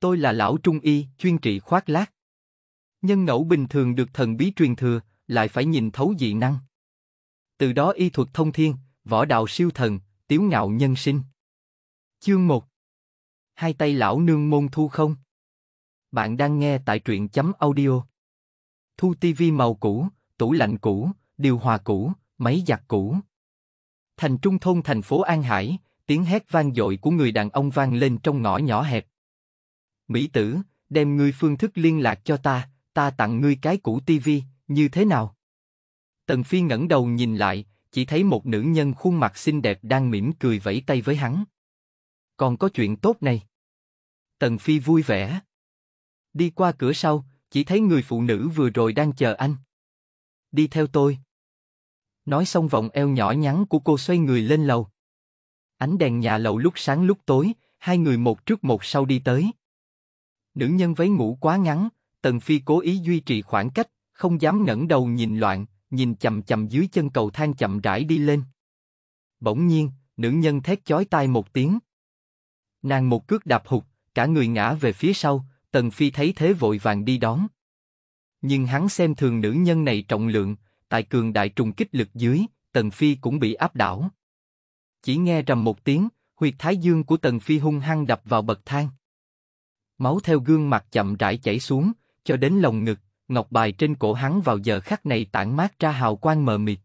Tôi là lão trung y, chuyên trị khoác lác. Nhân ngẫu bình thường được thần bí truyền thừa, lại phải nhìn thấu dị năng. Từ đó y thuật thông thiên, võ đạo siêu thần, tiếu ngạo nhân sinh. Chương 1 Hai tay lão nương môn thu không? Bạn đang nghe tại truyện chấm audio. Thu tivi màu cũ, tủ lạnh cũ, điều hòa cũ, máy giặt cũ. Thành trung thôn thành phố An Hải, tiếng hét vang dội của người đàn ông vang lên trong ngõ nhỏ hẹp, Mỹ tử, đem ngươi phương thức liên lạc cho ta, ta tặng ngươi cái cũ tivi, như thế nào? Tần Phi ngẩng đầu nhìn lại, chỉ thấy một nữ nhân khuôn mặt xinh đẹp đang mỉm cười vẫy tay với hắn. Còn có chuyện tốt này. Tần Phi vui vẻ. Đi qua cửa sau, chỉ thấy người phụ nữ vừa rồi đang chờ anh. Đi theo tôi. Nói xong vòng eo nhỏ nhắn của cô xoay người lên lầu. Ánh đèn nhà lầu lúc sáng lúc tối, hai người một trước một sau đi tới. Nữ nhân váy ngủ quá ngắn, Tần Phi cố ý duy trì khoảng cách, không dám ngẩng đầu nhìn loạn, nhìn chậm chậm dưới chân cầu thang chậm rãi đi lên. Bỗng nhiên, nữ nhân thét chói tai một tiếng. Nàng một cước đạp hụt, cả người ngã về phía sau, Tần Phi thấy thế vội vàng đi đón. Nhưng hắn xem thường nữ nhân này trọng lượng, tại cường đại trùng kích lực dưới, Tần Phi cũng bị áp đảo. Chỉ nghe rầm một tiếng, huyệt thái dương của Tần Phi hung hăng đập vào bậc thang máu theo gương mặt chậm rãi chảy xuống, cho đến lồng ngực, ngọc bài trên cổ hắn vào giờ khắc này tản mát ra hào quang mờ mịt.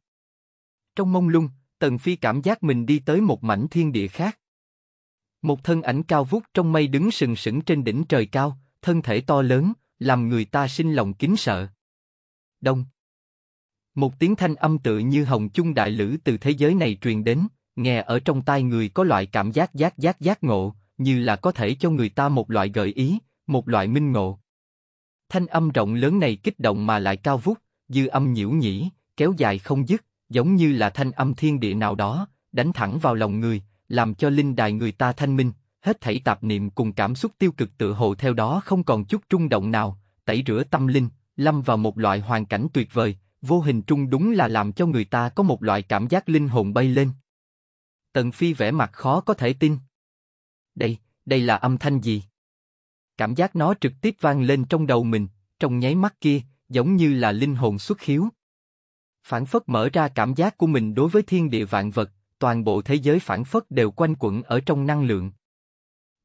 Trong mông lung, Tần Phi cảm giác mình đi tới một mảnh thiên địa khác. Một thân ảnh cao vút trong mây đứng sừng sững trên đỉnh trời cao, thân thể to lớn, làm người ta sinh lòng kính sợ. Đông. Một tiếng thanh âm tự như hồng chung đại lữ từ thế giới này truyền đến, nghe ở trong tai người có loại cảm giác giác giác giác ngộ, như là có thể cho người ta một loại gợi ý, một loại minh ngộ. Thanh âm rộng lớn này kích động mà lại cao vút, dư âm nhiễu nhĩ, kéo dài không dứt, giống như là thanh âm thiên địa nào đó, đánh thẳng vào lòng người, làm cho linh đài người ta thanh minh, hết thảy tạp niệm cùng cảm xúc tiêu cực tự hồ theo đó không còn chút trung động nào, tẩy rửa tâm linh, lâm vào một loại hoàn cảnh tuyệt vời, vô hình trung đúng là làm cho người ta có một loại cảm giác linh hồn bay lên. Tần Phi vẻ mặt khó có thể tin. Đây, đây là âm thanh gì? Cảm giác nó trực tiếp vang lên trong đầu mình, trong nháy mắt kia, giống như là linh hồn xuất hiếu. Phản phất mở ra cảm giác của mình đối với thiên địa vạn vật, toàn bộ thế giới phản phất đều quanh quẩn ở trong năng lượng.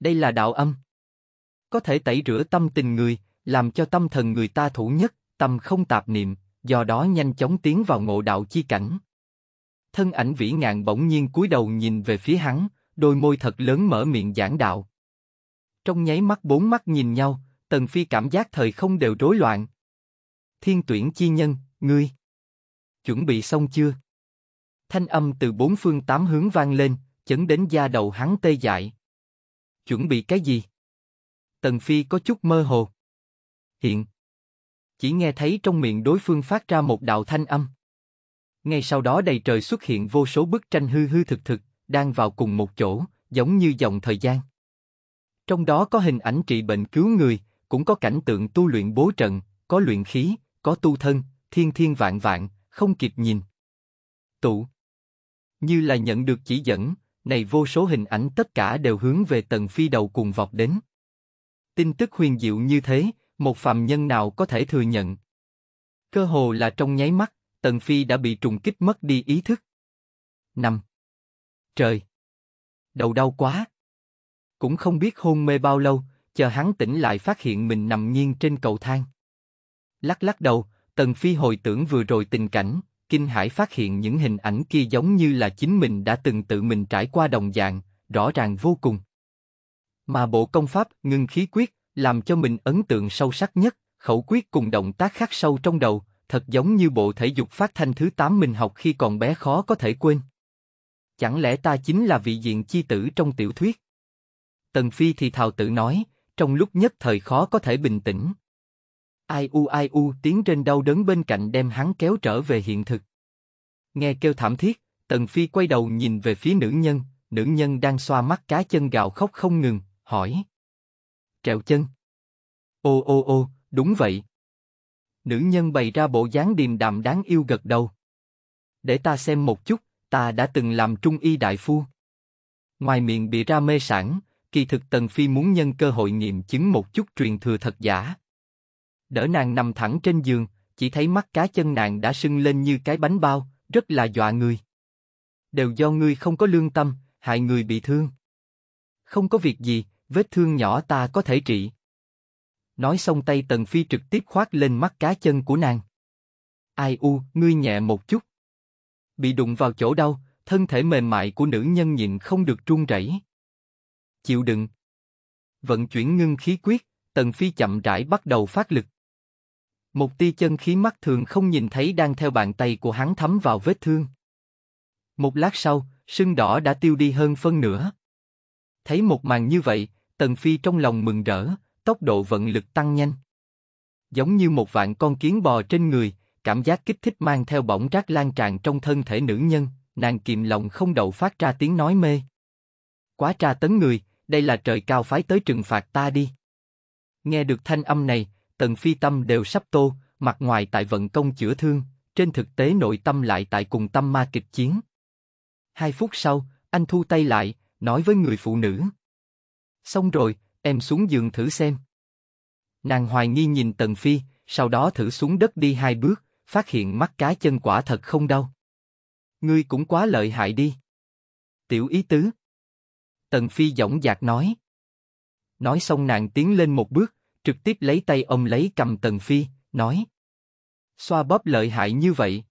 Đây là đạo âm. Có thể tẩy rửa tâm tình người, làm cho tâm thần người ta thủ nhất, tâm không tạp niệm, do đó nhanh chóng tiến vào ngộ đạo chi cảnh. Thân ảnh vĩ ngạn bỗng nhiên cúi đầu nhìn về phía hắn, đôi môi thật lớn mở miệng giảng đạo. Trong nháy mắt bốn mắt nhìn nhau, Tần Phi cảm giác thời không đều rối loạn. Thiên tuyển chi nhân, ngươi. Chuẩn bị xong chưa? Thanh âm từ bốn phương tám hướng vang lên, chấn đến da đầu hắn tê dại. Chuẩn bị cái gì? Tần Phi có chút mơ hồ. Hiện. Chỉ nghe thấy trong miệng đối phương phát ra một đạo thanh âm. Ngay sau đó đầy trời xuất hiện vô số bức tranh hư hư thực thực, đang vào cùng một chỗ, giống như dòng thời gian. Trong đó có hình ảnh trị bệnh cứu người, cũng có cảnh tượng tu luyện bố trận, có luyện khí, có tu thân, thiên thiên vạn vạn, không kịp nhìn. Tụ Như là nhận được chỉ dẫn, này vô số hình ảnh tất cả đều hướng về tần phi đầu cùng vọt đến. Tin tức huyền diệu như thế, một phàm nhân nào có thể thừa nhận. Cơ hồ là trong nháy mắt, tần phi đã bị trùng kích mất đi ý thức. Năm trời. Đầu đau quá. Cũng không biết hôn mê bao lâu, chờ hắn tỉnh lại phát hiện mình nằm nghiêng trên cầu thang. Lắc lắc đầu, Tần Phi hồi tưởng vừa rồi tình cảnh, kinh hải phát hiện những hình ảnh kia giống như là chính mình đã từng tự mình trải qua đồng dạng, rõ ràng vô cùng. Mà bộ công pháp ngưng khí quyết làm cho mình ấn tượng sâu sắc nhất, khẩu quyết cùng động tác khắc sâu trong đầu, thật giống như bộ thể dục phát thanh thứ 8 mình học khi còn bé khó có thể quên. Chẳng lẽ ta chính là vị diện chi tử trong tiểu thuyết? Tần Phi thì thào tự nói, trong lúc nhất thời khó có thể bình tĩnh. Ai u ai u tiếng trên đau đớn bên cạnh đem hắn kéo trở về hiện thực. Nghe kêu thảm thiết, Tần Phi quay đầu nhìn về phía nữ nhân, nữ nhân đang xoa mắt cá chân gào khóc không ngừng, hỏi. Trẹo chân. Ô ô ô, đúng vậy. Nữ nhân bày ra bộ dáng điềm đạm đáng yêu gật đầu. Để ta xem một chút, ta đã từng làm trung y đại phu. Ngoài miệng bị ra mê sản, kỳ thực Tần Phi muốn nhân cơ hội nghiệm chứng một chút truyền thừa thật giả. Đỡ nàng nằm thẳng trên giường, chỉ thấy mắt cá chân nàng đã sưng lên như cái bánh bao, rất là dọa người. Đều do ngươi không có lương tâm, hại người bị thương. Không có việc gì, vết thương nhỏ ta có thể trị. Nói xong tay Tần Phi trực tiếp khoát lên mắt cá chân của nàng. Ai u, ngươi nhẹ một chút bị đụng vào chỗ đau, thân thể mềm mại của nữ nhân nhịn không được run rẩy. Chịu đựng. Vận chuyển ngưng khí quyết, Tần Phi chậm rãi bắt đầu phát lực. Một tia chân khí mắt thường không nhìn thấy đang theo bàn tay của hắn thấm vào vết thương. Một lát sau, sưng đỏ đã tiêu đi hơn phân nửa. Thấy một màn như vậy, Tần Phi trong lòng mừng rỡ, tốc độ vận lực tăng nhanh. Giống như một vạn con kiến bò trên người, cảm giác kích thích mang theo bỗng rác lan tràn trong thân thể nữ nhân, nàng kìm lòng không đậu phát ra tiếng nói mê. Quá tra tấn người, đây là trời cao phái tới trừng phạt ta đi. Nghe được thanh âm này, tần phi tâm đều sắp tô, mặt ngoài tại vận công chữa thương, trên thực tế nội tâm lại tại cùng tâm ma kịch chiến. Hai phút sau, anh thu tay lại, nói với người phụ nữ. Xong rồi, em xuống giường thử xem. Nàng hoài nghi nhìn Tần Phi, sau đó thử xuống đất đi hai bước, phát hiện mắt cá chân quả thật không đau. Ngươi cũng quá lợi hại đi. Tiểu ý tứ. Tần Phi dõng dạc nói. Nói xong nàng tiến lên một bước, trực tiếp lấy tay ông lấy cầm Tần Phi, nói. Xoa bóp lợi hại như vậy.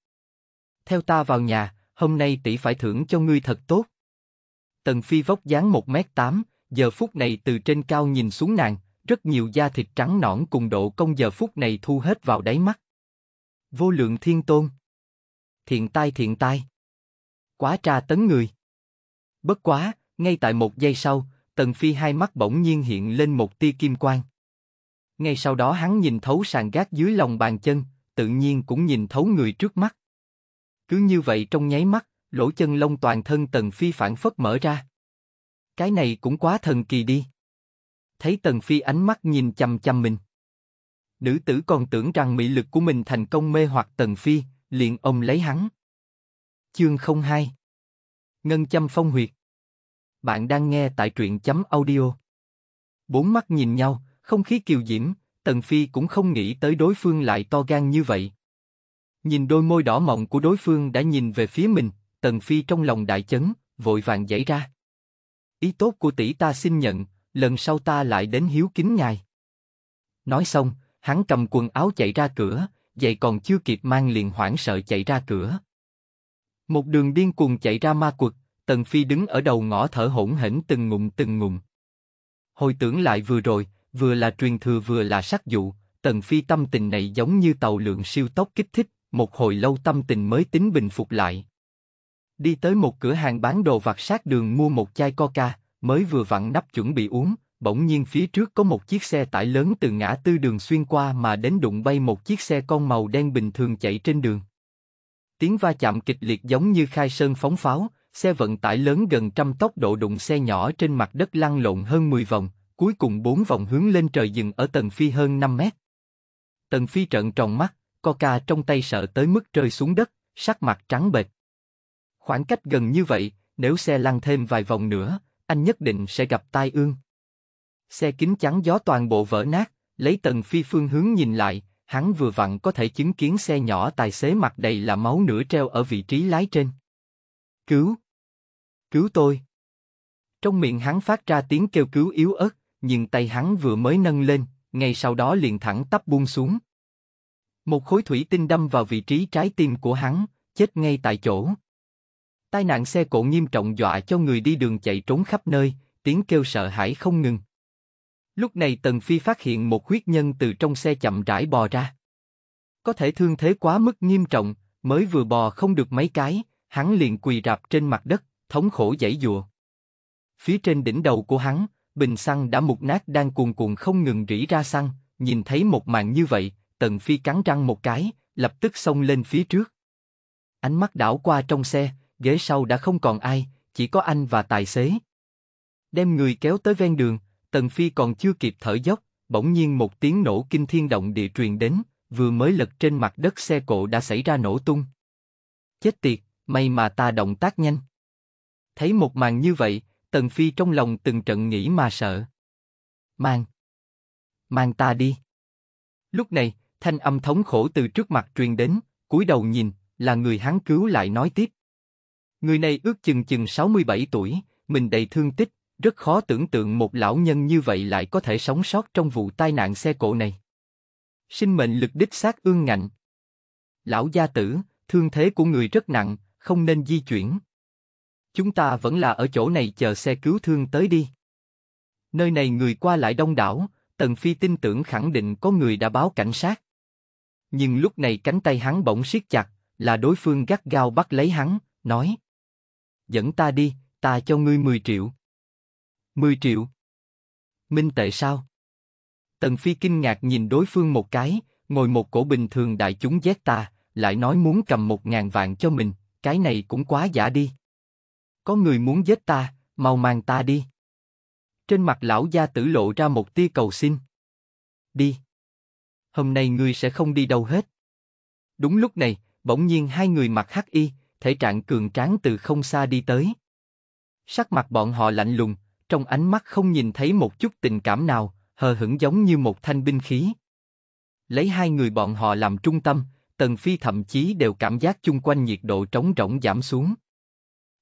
Theo ta vào nhà, hôm nay tỷ phải thưởng cho ngươi thật tốt. Tần Phi vóc dáng 1m8, giờ phút này từ trên cao nhìn xuống nàng, rất nhiều da thịt trắng nõn cùng độ công giờ phút này thu hết vào đáy mắt. Vô lượng thiên tôn. Thiện tai thiện tai. Quá tra tấn người. Bất quá, ngay tại một giây sau, Tần Phi hai mắt bỗng nhiên hiện lên một tia kim quang. Ngay sau đó hắn nhìn thấu sàn gác dưới lòng bàn chân, tự nhiên cũng nhìn thấu người trước mắt. Cứ như vậy trong nháy mắt, lỗ chân lông toàn thân Tần Phi phản phất mở ra. Cái này cũng quá thần kỳ đi. Thấy Tần Phi ánh mắt nhìn chầm chầm mình nữ tử còn tưởng rằng mỹ lực của mình thành công mê hoặc Tần Phi, liền ôm lấy hắn. Chương 02 Ngân châm phong huyệt Bạn đang nghe tại truyện chấm audio. Bốn mắt nhìn nhau, không khí kiều diễm, Tần Phi cũng không nghĩ tới đối phương lại to gan như vậy. Nhìn đôi môi đỏ mọng của đối phương đã nhìn về phía mình, Tần Phi trong lòng đại chấn, vội vàng dãy ra. Ý tốt của tỷ ta xin nhận, lần sau ta lại đến hiếu kính ngài. Nói xong, Hắn cầm quần áo chạy ra cửa, vậy còn chưa kịp mang liền hoảng sợ chạy ra cửa. Một đường điên cuồng chạy ra ma quật, Tần Phi đứng ở đầu ngõ thở hổn hển từng ngụm từng ngụm. Hồi tưởng lại vừa rồi, vừa là truyền thừa vừa là sắc dụ, Tần Phi tâm tình này giống như tàu lượng siêu tốc kích thích, một hồi lâu tâm tình mới tính bình phục lại. Đi tới một cửa hàng bán đồ vặt sát đường mua một chai coca, mới vừa vặn nắp chuẩn bị uống, bỗng nhiên phía trước có một chiếc xe tải lớn từ ngã tư đường xuyên qua mà đến đụng bay một chiếc xe con màu đen bình thường chạy trên đường. Tiếng va chạm kịch liệt giống như khai sơn phóng pháo, xe vận tải lớn gần trăm tốc độ đụng xe nhỏ trên mặt đất lăn lộn hơn 10 vòng, cuối cùng 4 vòng hướng lên trời dừng ở tầng phi hơn 5 mét. Tần Phi trợn tròn mắt, coca trong tay sợ tới mức rơi xuống đất, sắc mặt trắng bệch. Khoảng cách gần như vậy, nếu xe lăn thêm vài vòng nữa, anh nhất định sẽ gặp tai ương. Xe kính chắn gió toàn bộ vỡ nát, lấy tần phi phương hướng nhìn lại, hắn vừa vặn có thể chứng kiến xe nhỏ tài xế mặt đầy là máu nửa treo ở vị trí lái trên. Cứu! Cứu tôi! Trong miệng hắn phát ra tiếng kêu cứu yếu ớt, nhưng tay hắn vừa mới nâng lên, ngay sau đó liền thẳng tắp buông xuống. Một khối thủy tinh đâm vào vị trí trái tim của hắn, chết ngay tại chỗ. Tai nạn xe cộ nghiêm trọng dọa cho người đi đường chạy trốn khắp nơi, tiếng kêu sợ hãi không ngừng. Lúc này Tần Phi phát hiện một huyết nhân từ trong xe chậm rãi bò ra. Có thể thương thế quá mức nghiêm trọng, mới vừa bò không được mấy cái, hắn liền quỳ rạp trên mặt đất, thống khổ dãy dùa. Phía trên đỉnh đầu của hắn, bình xăng đã mục nát đang cuồn cuộn không ngừng rỉ ra xăng, nhìn thấy một màn như vậy, Tần Phi cắn răng một cái, lập tức xông lên phía trước. Ánh mắt đảo qua trong xe, ghế sau đã không còn ai, chỉ có anh và tài xế. Đem người kéo tới ven đường, Tần Phi còn chưa kịp thở dốc, bỗng nhiên một tiếng nổ kinh thiên động địa truyền đến, vừa mới lật trên mặt đất xe cộ đã xảy ra nổ tung. Chết tiệt, may mà ta động tác nhanh. Thấy một màn như vậy, Tần Phi trong lòng từng trận nghĩ mà sợ. Mang! Mang ta đi! Lúc này, thanh âm thống khổ từ trước mặt truyền đến, cúi đầu nhìn, là người hắn cứu lại nói tiếp. Người này ước chừng chừng 67 tuổi, mình đầy thương tích, rất khó tưởng tượng một lão nhân như vậy lại có thể sống sót trong vụ tai nạn xe cộ này. Sinh mệnh lực đích xác ương ngạnh. Lão gia tử, thương thế của người rất nặng, không nên di chuyển. Chúng ta vẫn là ở chỗ này chờ xe cứu thương tới đi. Nơi này người qua lại đông đảo, Tần Phi tin tưởng khẳng định có người đã báo cảnh sát. Nhưng lúc này cánh tay hắn bỗng siết chặt, là đối phương gắt gao bắt lấy hắn, nói. Dẫn ta đi, ta cho ngươi 10 triệu. 10 triệu. Minh tệ sao? Tần Phi kinh ngạc nhìn đối phương một cái, ngồi một cổ bình thường đại chúng ta lại nói muốn cầm một ngàn vạn cho mình, cái này cũng quá giả đi. Có người muốn giết ta, mau mang ta đi. Trên mặt lão gia tử lộ ra một tia cầu xin. Đi. Hôm nay ngươi sẽ không đi đâu hết. Đúng lúc này, bỗng nhiên hai người mặc hắc y, thể trạng cường tráng từ không xa đi tới. Sắc mặt bọn họ lạnh lùng, trong ánh mắt không nhìn thấy một chút tình cảm nào, hờ hững giống như một thanh binh khí. Lấy hai người bọn họ làm trung tâm, Tần Phi thậm chí đều cảm giác chung quanh nhiệt độ trống rỗng giảm xuống.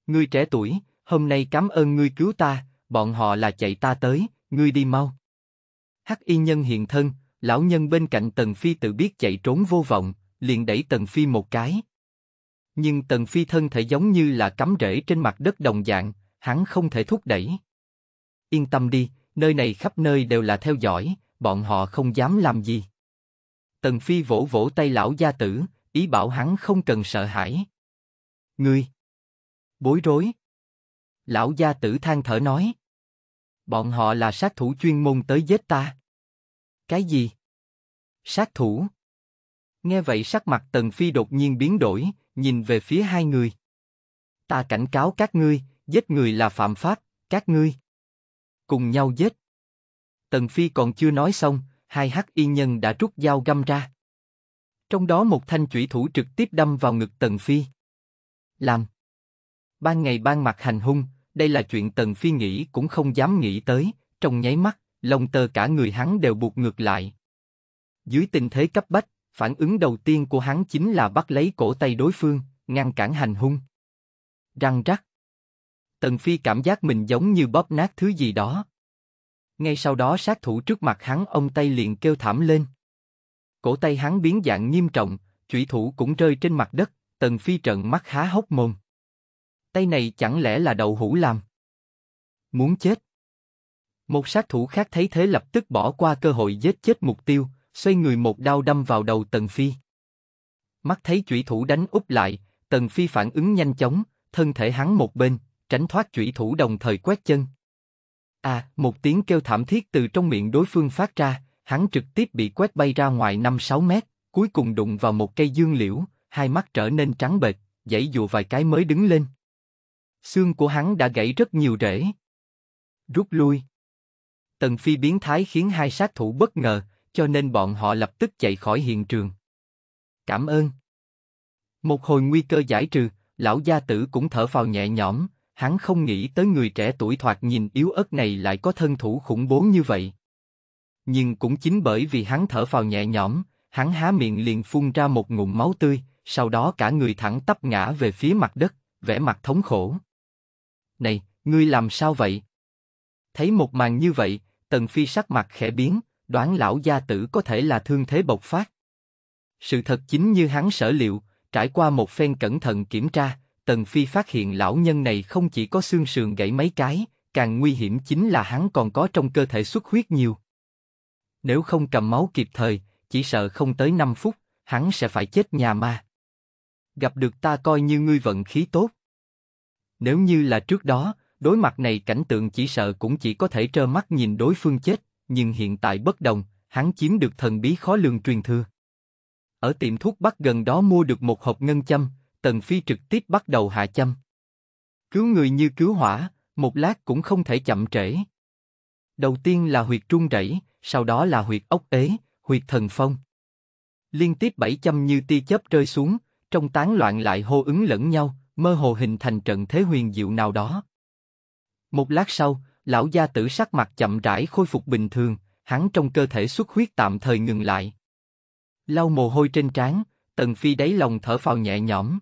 Ngươi trẻ tuổi, hôm nay cảm ơn ngươi cứu ta, bọn họ là chạy ta tới, ngươi đi mau. Hắc y nhân hiện thân, lão nhân bên cạnh Tần Phi tự biết chạy trốn vô vọng, liền đẩy Tần Phi một cái. Nhưng Tần Phi thân thể giống như là cắm rễ trên mặt đất đồng dạng, hắn không thể thúc đẩy. Yên tâm đi, nơi này khắp nơi đều là theo dõi, bọn họ không dám làm gì. Tần Phi vỗ vỗ tay lão gia tử, ý bảo hắn không cần sợ hãi. Ngươi! Bối rối! Lão gia tử than thở nói. Bọn họ là sát thủ chuyên môn tới giết ta. Cái gì? Sát thủ? Nghe vậy sắc mặt Tần Phi đột nhiên biến đổi, nhìn về phía hai người. Ta cảnh cáo các ngươi, giết người là phạm pháp, các ngươi cùng nhau giết. Tần Phi còn chưa nói xong, hai hắc y nhân đã rút dao găm ra. Trong đó một thanh chủy thủ trực tiếp đâm vào ngực Tần Phi. Làm. Ban ngày ban mặt hành hung, đây là chuyện Tần Phi nghĩ cũng không dám nghĩ tới, trong nháy mắt, lông tơ cả người hắn đều buộc ngược lại. Dưới tình thế cấp bách, phản ứng đầu tiên của hắn chính là bắt lấy cổ tay đối phương, ngăn cản hành hung. Răng rắc. Tần Phi cảm giác mình giống như bóp nát thứ gì đó. Ngay sau đó sát thủ trước mặt hắn ông tay liền kêu thảm lên. Cổ tay hắn biến dạng nghiêm trọng, chủy thủ cũng rơi trên mặt đất, Tần Phi trợn mắt há hốc mồm. Tay này chẳng lẽ là đầu hũ làm? Muốn chết. Một sát thủ khác thấy thế lập tức bỏ qua cơ hội giết chết mục tiêu, xoay người một đao đâm vào đầu Tần Phi. Mắt thấy chủy thủ đánh úp lại, Tần Phi phản ứng nhanh chóng, thân thể hắn một bên, tránh thoát chủy thủ đồng thời quét chân. À, một tiếng kêu thảm thiết từ trong miệng đối phương phát ra, hắn trực tiếp bị quét bay ra ngoài 5-6 mét, cuối cùng đụng vào một cây dương liễu, hai mắt trở nên trắng bệch, dãy dù vài cái mới đứng lên. Xương của hắn đã gãy rất nhiều rễ. Rút lui. Tần Phi biến thái khiến hai sát thủ bất ngờ, cho nên bọn họ lập tức chạy khỏi hiện trường. Cảm ơn. Một hồi nguy cơ giải trừ, lão gia tử cũng thở phào nhẹ nhõm, hắn không nghĩ tới người trẻ tuổi thoạt nhìn yếu ớt này lại có thân thủ khủng bố như vậy. Nhưng cũng chính bởi vì hắn thở vào nhẹ nhõm, hắn há miệng liền phun ra một ngụm máu tươi, sau đó cả người thẳng tắp ngã về phía mặt đất, vẻ mặt thống khổ. Này, ngươi làm sao vậy? Thấy một màn như vậy, Tần Phi sắc mặt khẽ biến, đoán lão gia tử có thể là thương thế bộc phát. Sự thật chính như hắn sở liệu, trải qua một phen cẩn thận kiểm tra, Tần Phi phát hiện lão nhân này không chỉ có xương sườn gãy mấy cái, càng nguy hiểm chính là hắn còn có trong cơ thể xuất huyết nhiều. Nếu không cầm máu kịp thời, chỉ sợ không tới 5 phút, hắn sẽ phải chết nhà ma. Gặp được ta coi như ngươi vận khí tốt. Nếu như là trước đó, đối mặt này cảnh tượng chỉ sợ cũng chỉ có thể trơ mắt nhìn đối phương chết, nhưng hiện tại bất đồng, hắn chiếm được thần bí khó lường truyền thừa. Ở tiệm thuốc bắc gần đó mua được một hộp ngân châm, Tần Phi trực tiếp bắt đầu hạ châm. Cứu người như cứu hỏa, một lát cũng không thể chậm trễ. Đầu tiên là huyệt trung rẫy, sau đó là huyệt ốc ế, huyệt thần phong. Liên tiếp bảy châm như tia chớp rơi xuống, trong tán loạn lại hô ứng lẫn nhau, mơ hồ hình thành trận thế huyền diệu nào đó. Một lát sau, lão gia tử sắc mặt chậm rãi khôi phục bình thường, hắn trong cơ thể xuất huyết tạm thời ngừng lại. Lau mồ hôi trên trán, Tần Phi đáy lòng thở phào nhẹ nhõm.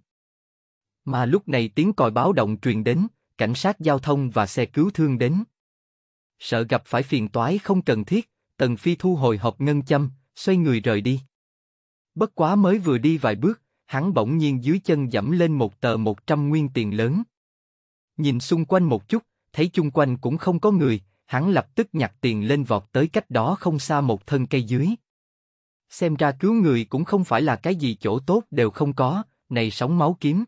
Mà lúc này tiếng còi báo động truyền đến, cảnh sát giao thông và xe cứu thương đến. Sợ gặp phải phiền toái không cần thiết, Tần Phi thu hồi hộp ngân châm, xoay người rời đi. Bất quá mới vừa đi vài bước, hắn bỗng nhiên dưới chân dẫm lên một tờ 100 nguyên tiền lớn. Nhìn xung quanh một chút, thấy chung quanh cũng không có người, hắn lập tức nhặt tiền lên vọt tới cách đó không xa một thân cây dưới. Xem ra cứu người cũng không phải là cái gì chỗ tốt đều không có, này sóng máu kiếm.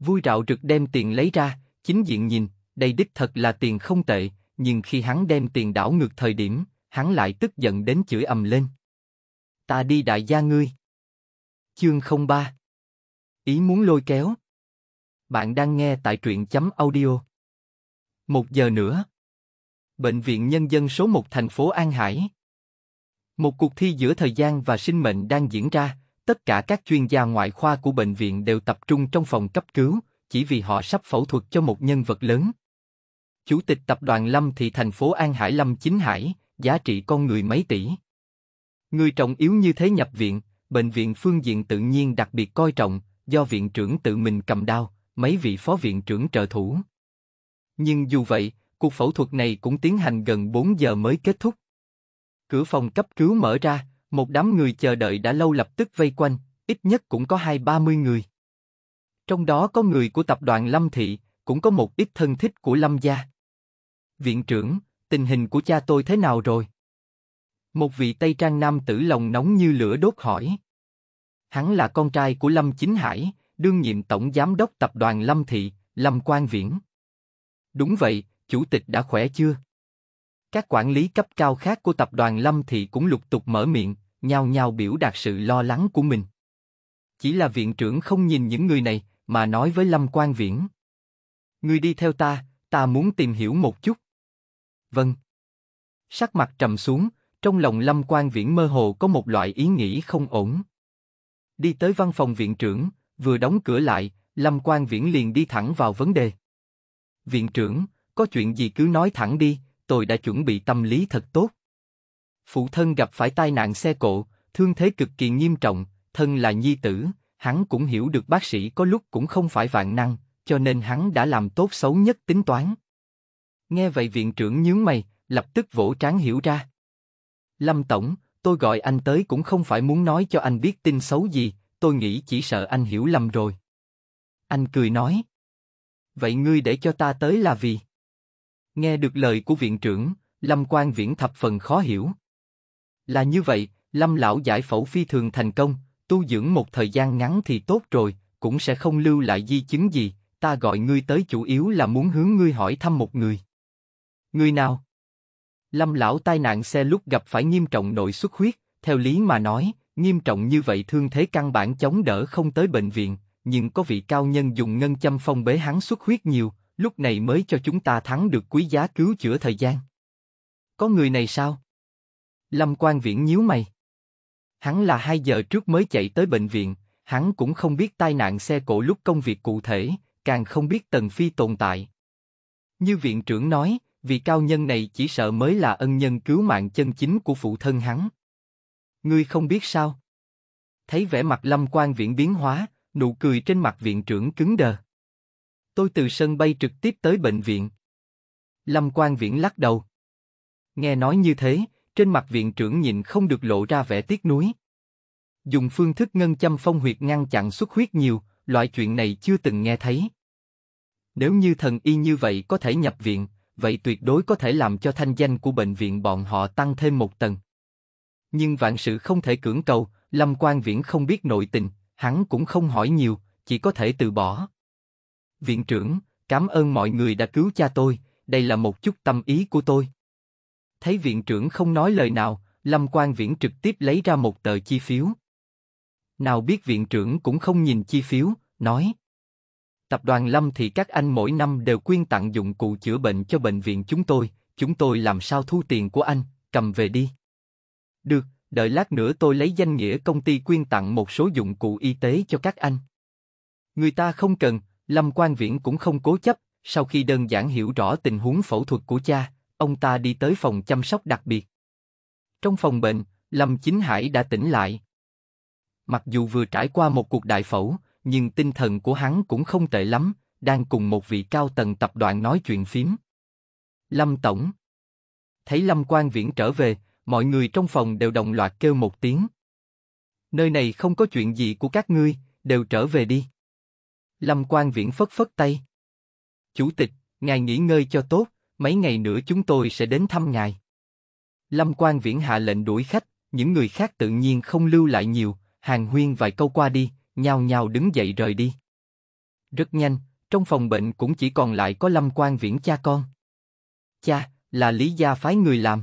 Vui rạo rực đem tiền lấy ra, chính diện nhìn, đây đích thật là tiền không tệ, nhưng khi hắn đem tiền đảo ngược thời điểm, hắn lại tức giận đến chửi ầm lên. Ta đi đại gia ngươi. Chương không ba Ý muốn lôi kéo. Bạn đang nghe tại truyện chấm audio. Một giờ nữa. Bệnh viện Nhân dân số 1 thành phố An Hải. Một cuộc thi giữa thời gian và sinh mệnh đang diễn ra, Tất cả các chuyên gia ngoại khoa của bệnh viện đều tập trung trong phòng cấp cứu, chỉ vì họ sắp phẫu thuật cho một nhân vật lớn. Chủ tịch tập đoàn Lâm thì thành phố An Hải Lâm Chính Hải, giá trị con người mấy tỷ. Người trọng yếu như thế nhập viện, bệnh viện phương diện tự nhiên đặc biệt coi trọng, do viện trưởng tự mình cầm đao, mấy vị phó viện trưởng trợ thủ. Nhưng dù vậy, cuộc phẫu thuật này cũng tiến hành gần 4 giờ mới kết thúc. Cửa phòng cấp cứu mở ra, một đám người chờ đợi đã lâu lập tức vây quanh, ít nhất cũng có hai ba mươi người. Trong đó có người của tập đoàn Lâm Thị, cũng có một ít thân thích của Lâm gia. Viện trưởng, tình hình của cha tôi thế nào rồi? Một vị Tây Trang Nam tử lòng nóng như lửa đốt hỏi. Hắn là con trai của Lâm Chính Hải, đương nhiệm tổng giám đốc tập đoàn Lâm Thị, Lâm Quang Viễn. Đúng vậy, chủ tịch đã khỏe chưa? Các quản lý cấp cao khác của tập đoàn Lâm Thị cũng lục tục mở miệng, nhao nhao biểu đạt sự lo lắng của mình. Chỉ là viện trưởng không nhìn những người này, mà nói với Lâm Quan Viễn. người đi theo ta, ta muốn tìm hiểu một chút. Vâng. Sắc mặt trầm xuống, trong lòng Lâm Quan Viễn mơ hồ có một loại ý nghĩ không ổn. Đi tới văn phòng viện trưởng, vừa đóng cửa lại, Lâm Quan Viễn liền đi thẳng vào vấn đề. Viện trưởng, có chuyện gì cứ nói thẳng đi, tôi đã chuẩn bị tâm lý thật tốt phụ thân gặp phải tai nạn xe cộ, thương thế cực kỳ nghiêm trọng, thân là nhi tử, hắn cũng hiểu được bác sĩ có lúc cũng không phải vạn năng, cho nên hắn đã làm tốt xấu nhất tính toán. Nghe vậy viện trưởng nhướng mày, lập tức vỗ trán hiểu ra. Lâm Tổng, tôi gọi anh tới cũng không phải muốn nói cho anh biết tin xấu gì, tôi nghĩ chỉ sợ anh hiểu lầm rồi. Anh cười nói. Vậy ngươi để cho ta tới là vì? Nghe được lời của viện trưởng, Lâm Quang Viễn thập phần khó hiểu. Là như vậy, Lâm lão giải phẫu phi thường thành công, tu dưỡng một thời gian ngắn thì tốt rồi, cũng sẽ không lưu lại di chứng gì, ta gọi ngươi tới chủ yếu là muốn hướng ngươi hỏi thăm một người. Người nào? Lâm lão tai nạn xe lúc gặp phải nghiêm trọng nội xuất huyết, theo lý mà nói, nghiêm trọng như vậy thương thế căn bản chống đỡ không tới bệnh viện, nhưng có vị cao nhân dùng ngân châm phong bế hắn xuất huyết nhiều, lúc này mới cho chúng ta thắng được quý giá cứu chữa thời gian. Có người này sao? Lâm Quan Viễn nhíu mày. Hắn là hai giờ trước mới chạy tới bệnh viện, hắn cũng không biết tai nạn xe cộ lúc công việc cụ thể, càng không biết Tần Phi tồn tại. Như viện trưởng nói, vị cao nhân này chỉ sợ mới là ân nhân cứu mạng chân chính của phụ thân hắn. Ngươi không biết sao? Thấy vẻ mặt Lâm Quan Viễn biến hóa, nụ cười trên mặt viện trưởng cứng đờ. Tôi từ sân bay trực tiếp tới bệnh viện. Lâm Quan Viễn lắc đầu. Nghe nói như thế, trên mặt viện trưởng nhìn không được lộ ra vẻ tiếc nuối. Dùng phương thức ngân châm phong huyệt ngăn chặn xuất huyết nhiều, loại chuyện này chưa từng nghe thấy. Nếu như thần y như vậy có thể nhập viện, vậy tuyệt đối có thể làm cho thanh danh của bệnh viện bọn họ tăng thêm một tầng. Nhưng vạn sự không thể cưỡng cầu, Lâm Quan Viễn không biết nội tình, hắn cũng không hỏi nhiều, chỉ có thể từ bỏ. Viện trưởng, cảm ơn mọi người đã cứu cha tôi, đây là một chút tâm ý của tôi. Thấy viện trưởng không nói lời nào, Lâm Quang Viễn trực tiếp lấy ra một tờ chi phiếu. Nào biết viện trưởng cũng không nhìn chi phiếu, nói. Tập đoàn Lâm thì các anh mỗi năm đều quyên tặng dụng cụ chữa bệnh cho bệnh viện chúng tôi, chúng tôi làm sao thu tiền của anh, cầm về đi. Được, đợi lát nữa tôi lấy danh nghĩa công ty quyên tặng một số dụng cụ y tế cho các anh. Người ta không cần, Lâm Quang Viễn cũng không cố chấp, sau khi đơn giản hiểu rõ tình huống phẫu thuật của cha, ông ta đi tới phòng chăm sóc đặc biệt. Trong phòng bệnh, Lâm Chính Hải đã tỉnh lại. Mặc dù vừa trải qua một cuộc đại phẫu, nhưng tinh thần của hắn cũng không tệ lắm, đang cùng một vị cao tầng tập đoàn nói chuyện phím. Lâm Tổng Thấy Lâm Quang Viễn trở về, mọi người trong phòng đều đồng loạt kêu một tiếng. Nơi này không có chuyện gì của các ngươi, đều trở về đi. Lâm Quang Viễn phất phất tay. Chủ tịch, ngài nghỉ ngơi cho tốt mấy ngày nữa chúng tôi sẽ đến thăm ngài. Lâm Quan Viễn hạ lệnh đuổi khách, những người khác tự nhiên không lưu lại nhiều, hàng huyên vài câu qua đi, nhao nhao đứng dậy rời đi. Rất nhanh, trong phòng bệnh cũng chỉ còn lại có Lâm Quan Viễn cha con. Cha, là Lý Gia phái người làm.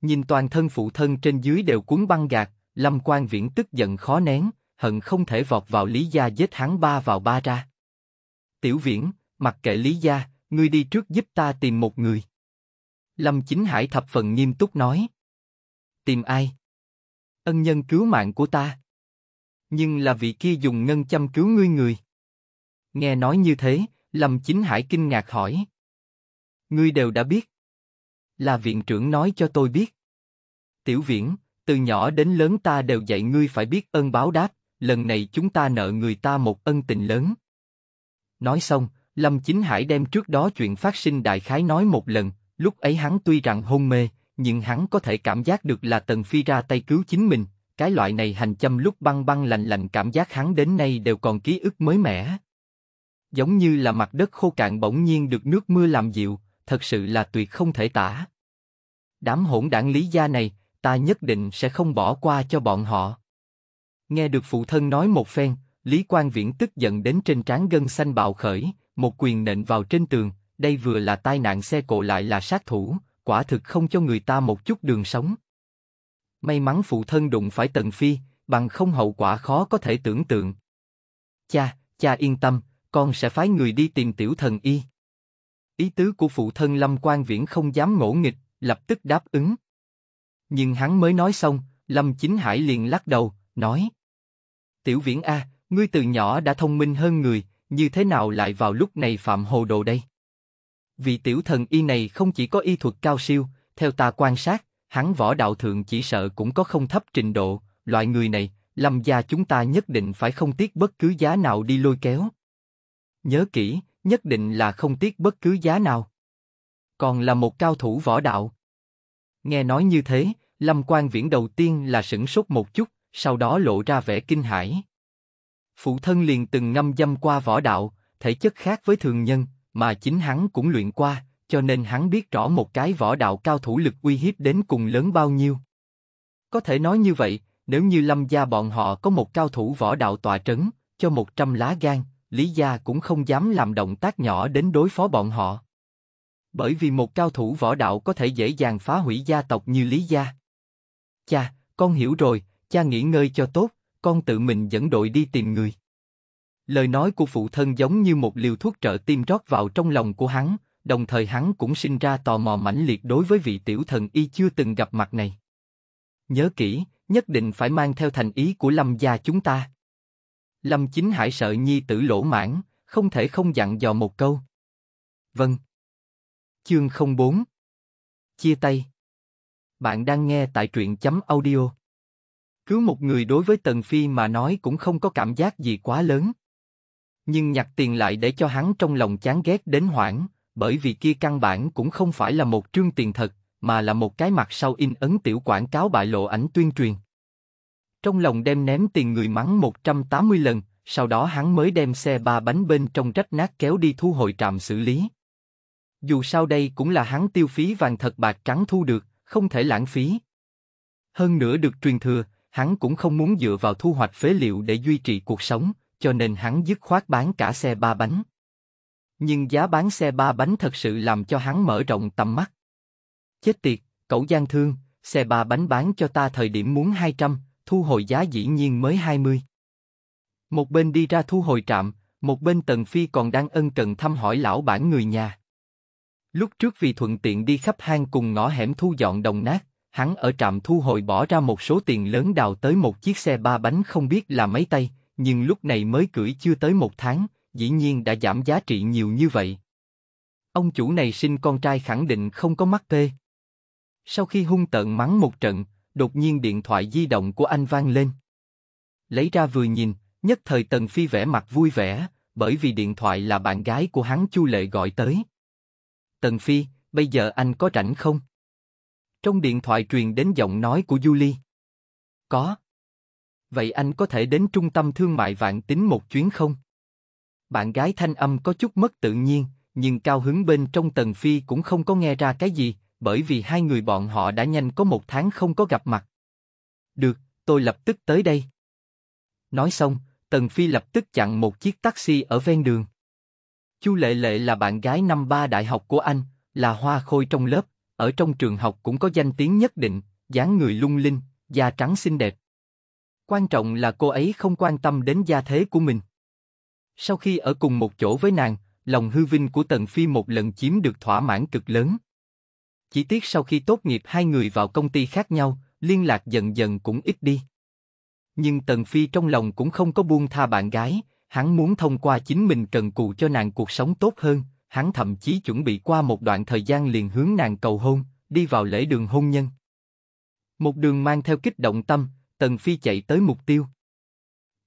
Nhìn toàn thân phụ thân trên dưới đều cuốn băng gạt, Lâm Quan Viễn tức giận khó nén, hận không thể vọt vào Lý Gia giết hắn ba vào ba ra. Tiểu Viễn, mặc kệ Lý Gia, ngươi đi trước giúp ta tìm một người. Lâm Chính Hải thập phần nghiêm túc nói. Tìm ai? Ân nhân cứu mạng của ta. Nhưng là vị kia dùng ngân châm cứu ngươi người. Nghe nói như thế, Lâm Chính Hải kinh ngạc hỏi. Ngươi đều đã biết. Là viện trưởng nói cho tôi biết. Tiểu viễn, từ nhỏ đến lớn ta đều dạy ngươi phải biết ân báo đáp, lần này chúng ta nợ người ta một ân tình lớn. Nói xong, Lâm Chính Hải đem trước đó chuyện phát sinh đại khái nói một lần, lúc ấy hắn tuy rằng hôn mê, nhưng hắn có thể cảm giác được là Tần Phi ra tay cứu chính mình, cái loại này hành châm lúc băng băng lạnh lạnh cảm giác hắn đến nay đều còn ký ức mới mẻ. Giống như là mặt đất khô cạn bỗng nhiên được nước mưa làm dịu, thật sự là tuyệt không thể tả. Đám hỗn đảng lý gia này, ta nhất định sẽ không bỏ qua cho bọn họ. Nghe được phụ thân nói một phen, Lý Quang Viễn tức giận đến trên trán gân xanh bạo khởi, một quyền nện vào trên tường, đây vừa là tai nạn xe cộ lại là sát thủ, quả thực không cho người ta một chút đường sống. May mắn phụ thân đụng phải Tần Phi, bằng không hậu quả khó có thể tưởng tượng. Cha, cha yên tâm, con sẽ phái người đi tìm tiểu thần y. Ý tứ của phụ thân Lâm Quan Viễn không dám ngỗ nghịch, lập tức đáp ứng. Nhưng hắn mới nói xong, Lâm Chính Hải liền lắc đầu, nói Tiểu Viễn A, ngươi từ nhỏ đã thông minh hơn người, như thế nào lại vào lúc này phạm hồ đồ đây? Vị tiểu thần y này không chỉ có y thuật cao siêu, theo ta quan sát, hắn võ đạo thượng chỉ sợ cũng có không thấp trình độ, loại người này, lâm gia chúng ta nhất định phải không tiếc bất cứ giá nào đi lôi kéo. Nhớ kỹ, nhất định là không tiếc bất cứ giá nào. Còn là một cao thủ võ đạo. Nghe nói như thế, Lâm Quan Viễn đầu tiên là sửng sốt một chút, sau đó lộ ra vẻ kinh hãi phụ thân liền từng ngâm dâm qua võ đạo, thể chất khác với thường nhân, mà chính hắn cũng luyện qua, cho nên hắn biết rõ một cái võ đạo cao thủ lực uy hiếp đến cùng lớn bao nhiêu. Có thể nói như vậy, nếu như lâm gia bọn họ có một cao thủ võ đạo tòa trấn, cho một trăm lá gan, Lý Gia cũng không dám làm động tác nhỏ đến đối phó bọn họ. Bởi vì một cao thủ võ đạo có thể dễ dàng phá hủy gia tộc như Lý Gia. Cha, con hiểu rồi, cha nghỉ ngơi cho tốt, con tự mình dẫn đội đi tìm người. Lời nói của phụ thân giống như một liều thuốc trợ tim rót vào trong lòng của hắn, đồng thời hắn cũng sinh ra tò mò mãnh liệt đối với vị tiểu thần y chưa từng gặp mặt này. Nhớ kỹ, nhất định phải mang theo thành ý của Lâm gia chúng ta. Lâm Chính Hải sợ nhi tử lỗ mãn, không thể không dặn dò một câu. Vâng. Chương 04 Chia tay Bạn đang nghe tại truyện chấm audio Cứu một người đối với Tần Phi mà nói cũng không có cảm giác gì quá lớn. Nhưng nhặt tiền lại để cho hắn trong lòng chán ghét đến hoảng, bởi vì kia căn bản cũng không phải là một trương tiền thật, mà là một cái mặt sau in ấn tiểu quảng cáo bại lộ ảnh tuyên truyền. Trong lòng đem ném tiền người mắng 180 lần, sau đó hắn mới đem xe ba bánh bên trong rách nát kéo đi thu hồi trạm xử lý. Dù sao đây cũng là hắn tiêu phí vàng thật bạc trắng thu được, không thể lãng phí. Hơn nữa được truyền thừa, hắn cũng không muốn dựa vào thu hoạch phế liệu để duy trì cuộc sống, cho nên hắn dứt khoát bán cả xe ba bánh. Nhưng giá bán xe ba bánh thật sự làm cho hắn mở rộng tầm mắt. Chết tiệt, cậu gian thương, xe ba bánh bán cho ta thời điểm muốn 200, thu hồi giá dĩ nhiên mới 20. Một bên đi ra thu hồi trạm, một bên Tần Phi còn đang ân cần thăm hỏi lão bản người nhà. Lúc trước vì thuận tiện đi khắp hang cùng ngõ hẻm thu dọn đồng nát, hắn ở trạm thu hồi bỏ ra một số tiền lớn đào tới một chiếc xe ba bánh không biết là mấy tay, nhưng lúc này mới cưỡi chưa tới một tháng, dĩ nhiên đã giảm giá trị nhiều như vậy. Ông chủ này sinh con trai khẳng định không có mắt tê. Sau khi hung tợn mắng một trận, đột nhiên điện thoại di động của anh vang lên. Lấy ra vừa nhìn, nhất thời Tần Phi vẻ mặt vui vẻ, bởi vì điện thoại là bạn gái của hắn Chu Lệ gọi tới. Tần Phi, bây giờ anh có rảnh không? Trong điện thoại truyền đến giọng nói của Julie. Có. Vậy anh có thể đến trung tâm thương mại vạn tính một chuyến không? Bạn gái thanh âm có chút mất tự nhiên, nhưng cao hứng bên trong tần phi cũng không có nghe ra cái gì, bởi vì hai người bọn họ đã nhanh có một tháng không có gặp mặt. Được, tôi lập tức tới đây. Nói xong, Tần Phi lập tức chặn một chiếc taxi ở ven đường. Chu Lệ Lệ là bạn gái năm ba đại học của anh, là hoa khôi trong lớp, ở trong trường học cũng có danh tiếng nhất định, dáng người lung linh, da trắng xinh đẹp. Quan trọng là cô ấy không quan tâm đến gia thế của mình. Sau khi ở cùng một chỗ với nàng, lòng hư vinh của Tần Phi một lần chiếm được thỏa mãn cực lớn. Chỉ tiếc sau khi tốt nghiệp hai người vào công ty khác nhau, liên lạc dần dần cũng ít đi. Nhưng Tần Phi trong lòng cũng không có buông tha bạn gái, hắn muốn thông qua chính mình cần cù cho nàng cuộc sống tốt hơn, hắn thậm chí chuẩn bị qua một đoạn thời gian liền hướng nàng cầu hôn, đi vào lễ đường hôn nhân. Một đường mang theo kích động tâm, Tần Phi chạy tới mục tiêu.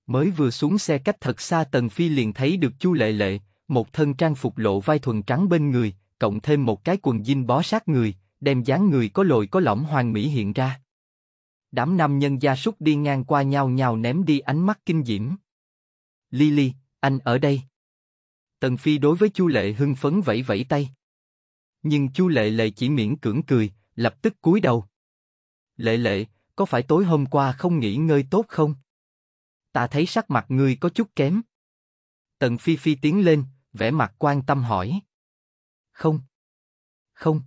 Mới vừa xuống xe cách thật xa Tần Phi liền thấy được Chu Lệ Lệ, một thân trang phục lộ vai thuần trắng bên người, cộng thêm một cái quần jean bó sát người, đem dáng người có lồi có lõm hoàng mỹ hiện ra. Đám nam nhân gia súc đi ngang qua nhau nhào ném đi ánh mắt kinh diễm. Lily, anh ở đây. Tần Phi đối với Chu Lệ hưng phấn vẫy vẫy tay. Nhưng Chu Lệ Lệ chỉ miễn cưỡng cười, lập tức cúi đầu. Lệ Lệ, có phải tối hôm qua không nghỉ ngơi tốt không? Ta thấy sắc mặt ngươi có chút kém. Tần Phi Phi tiến lên, vẻ mặt quan tâm hỏi. Không. Không.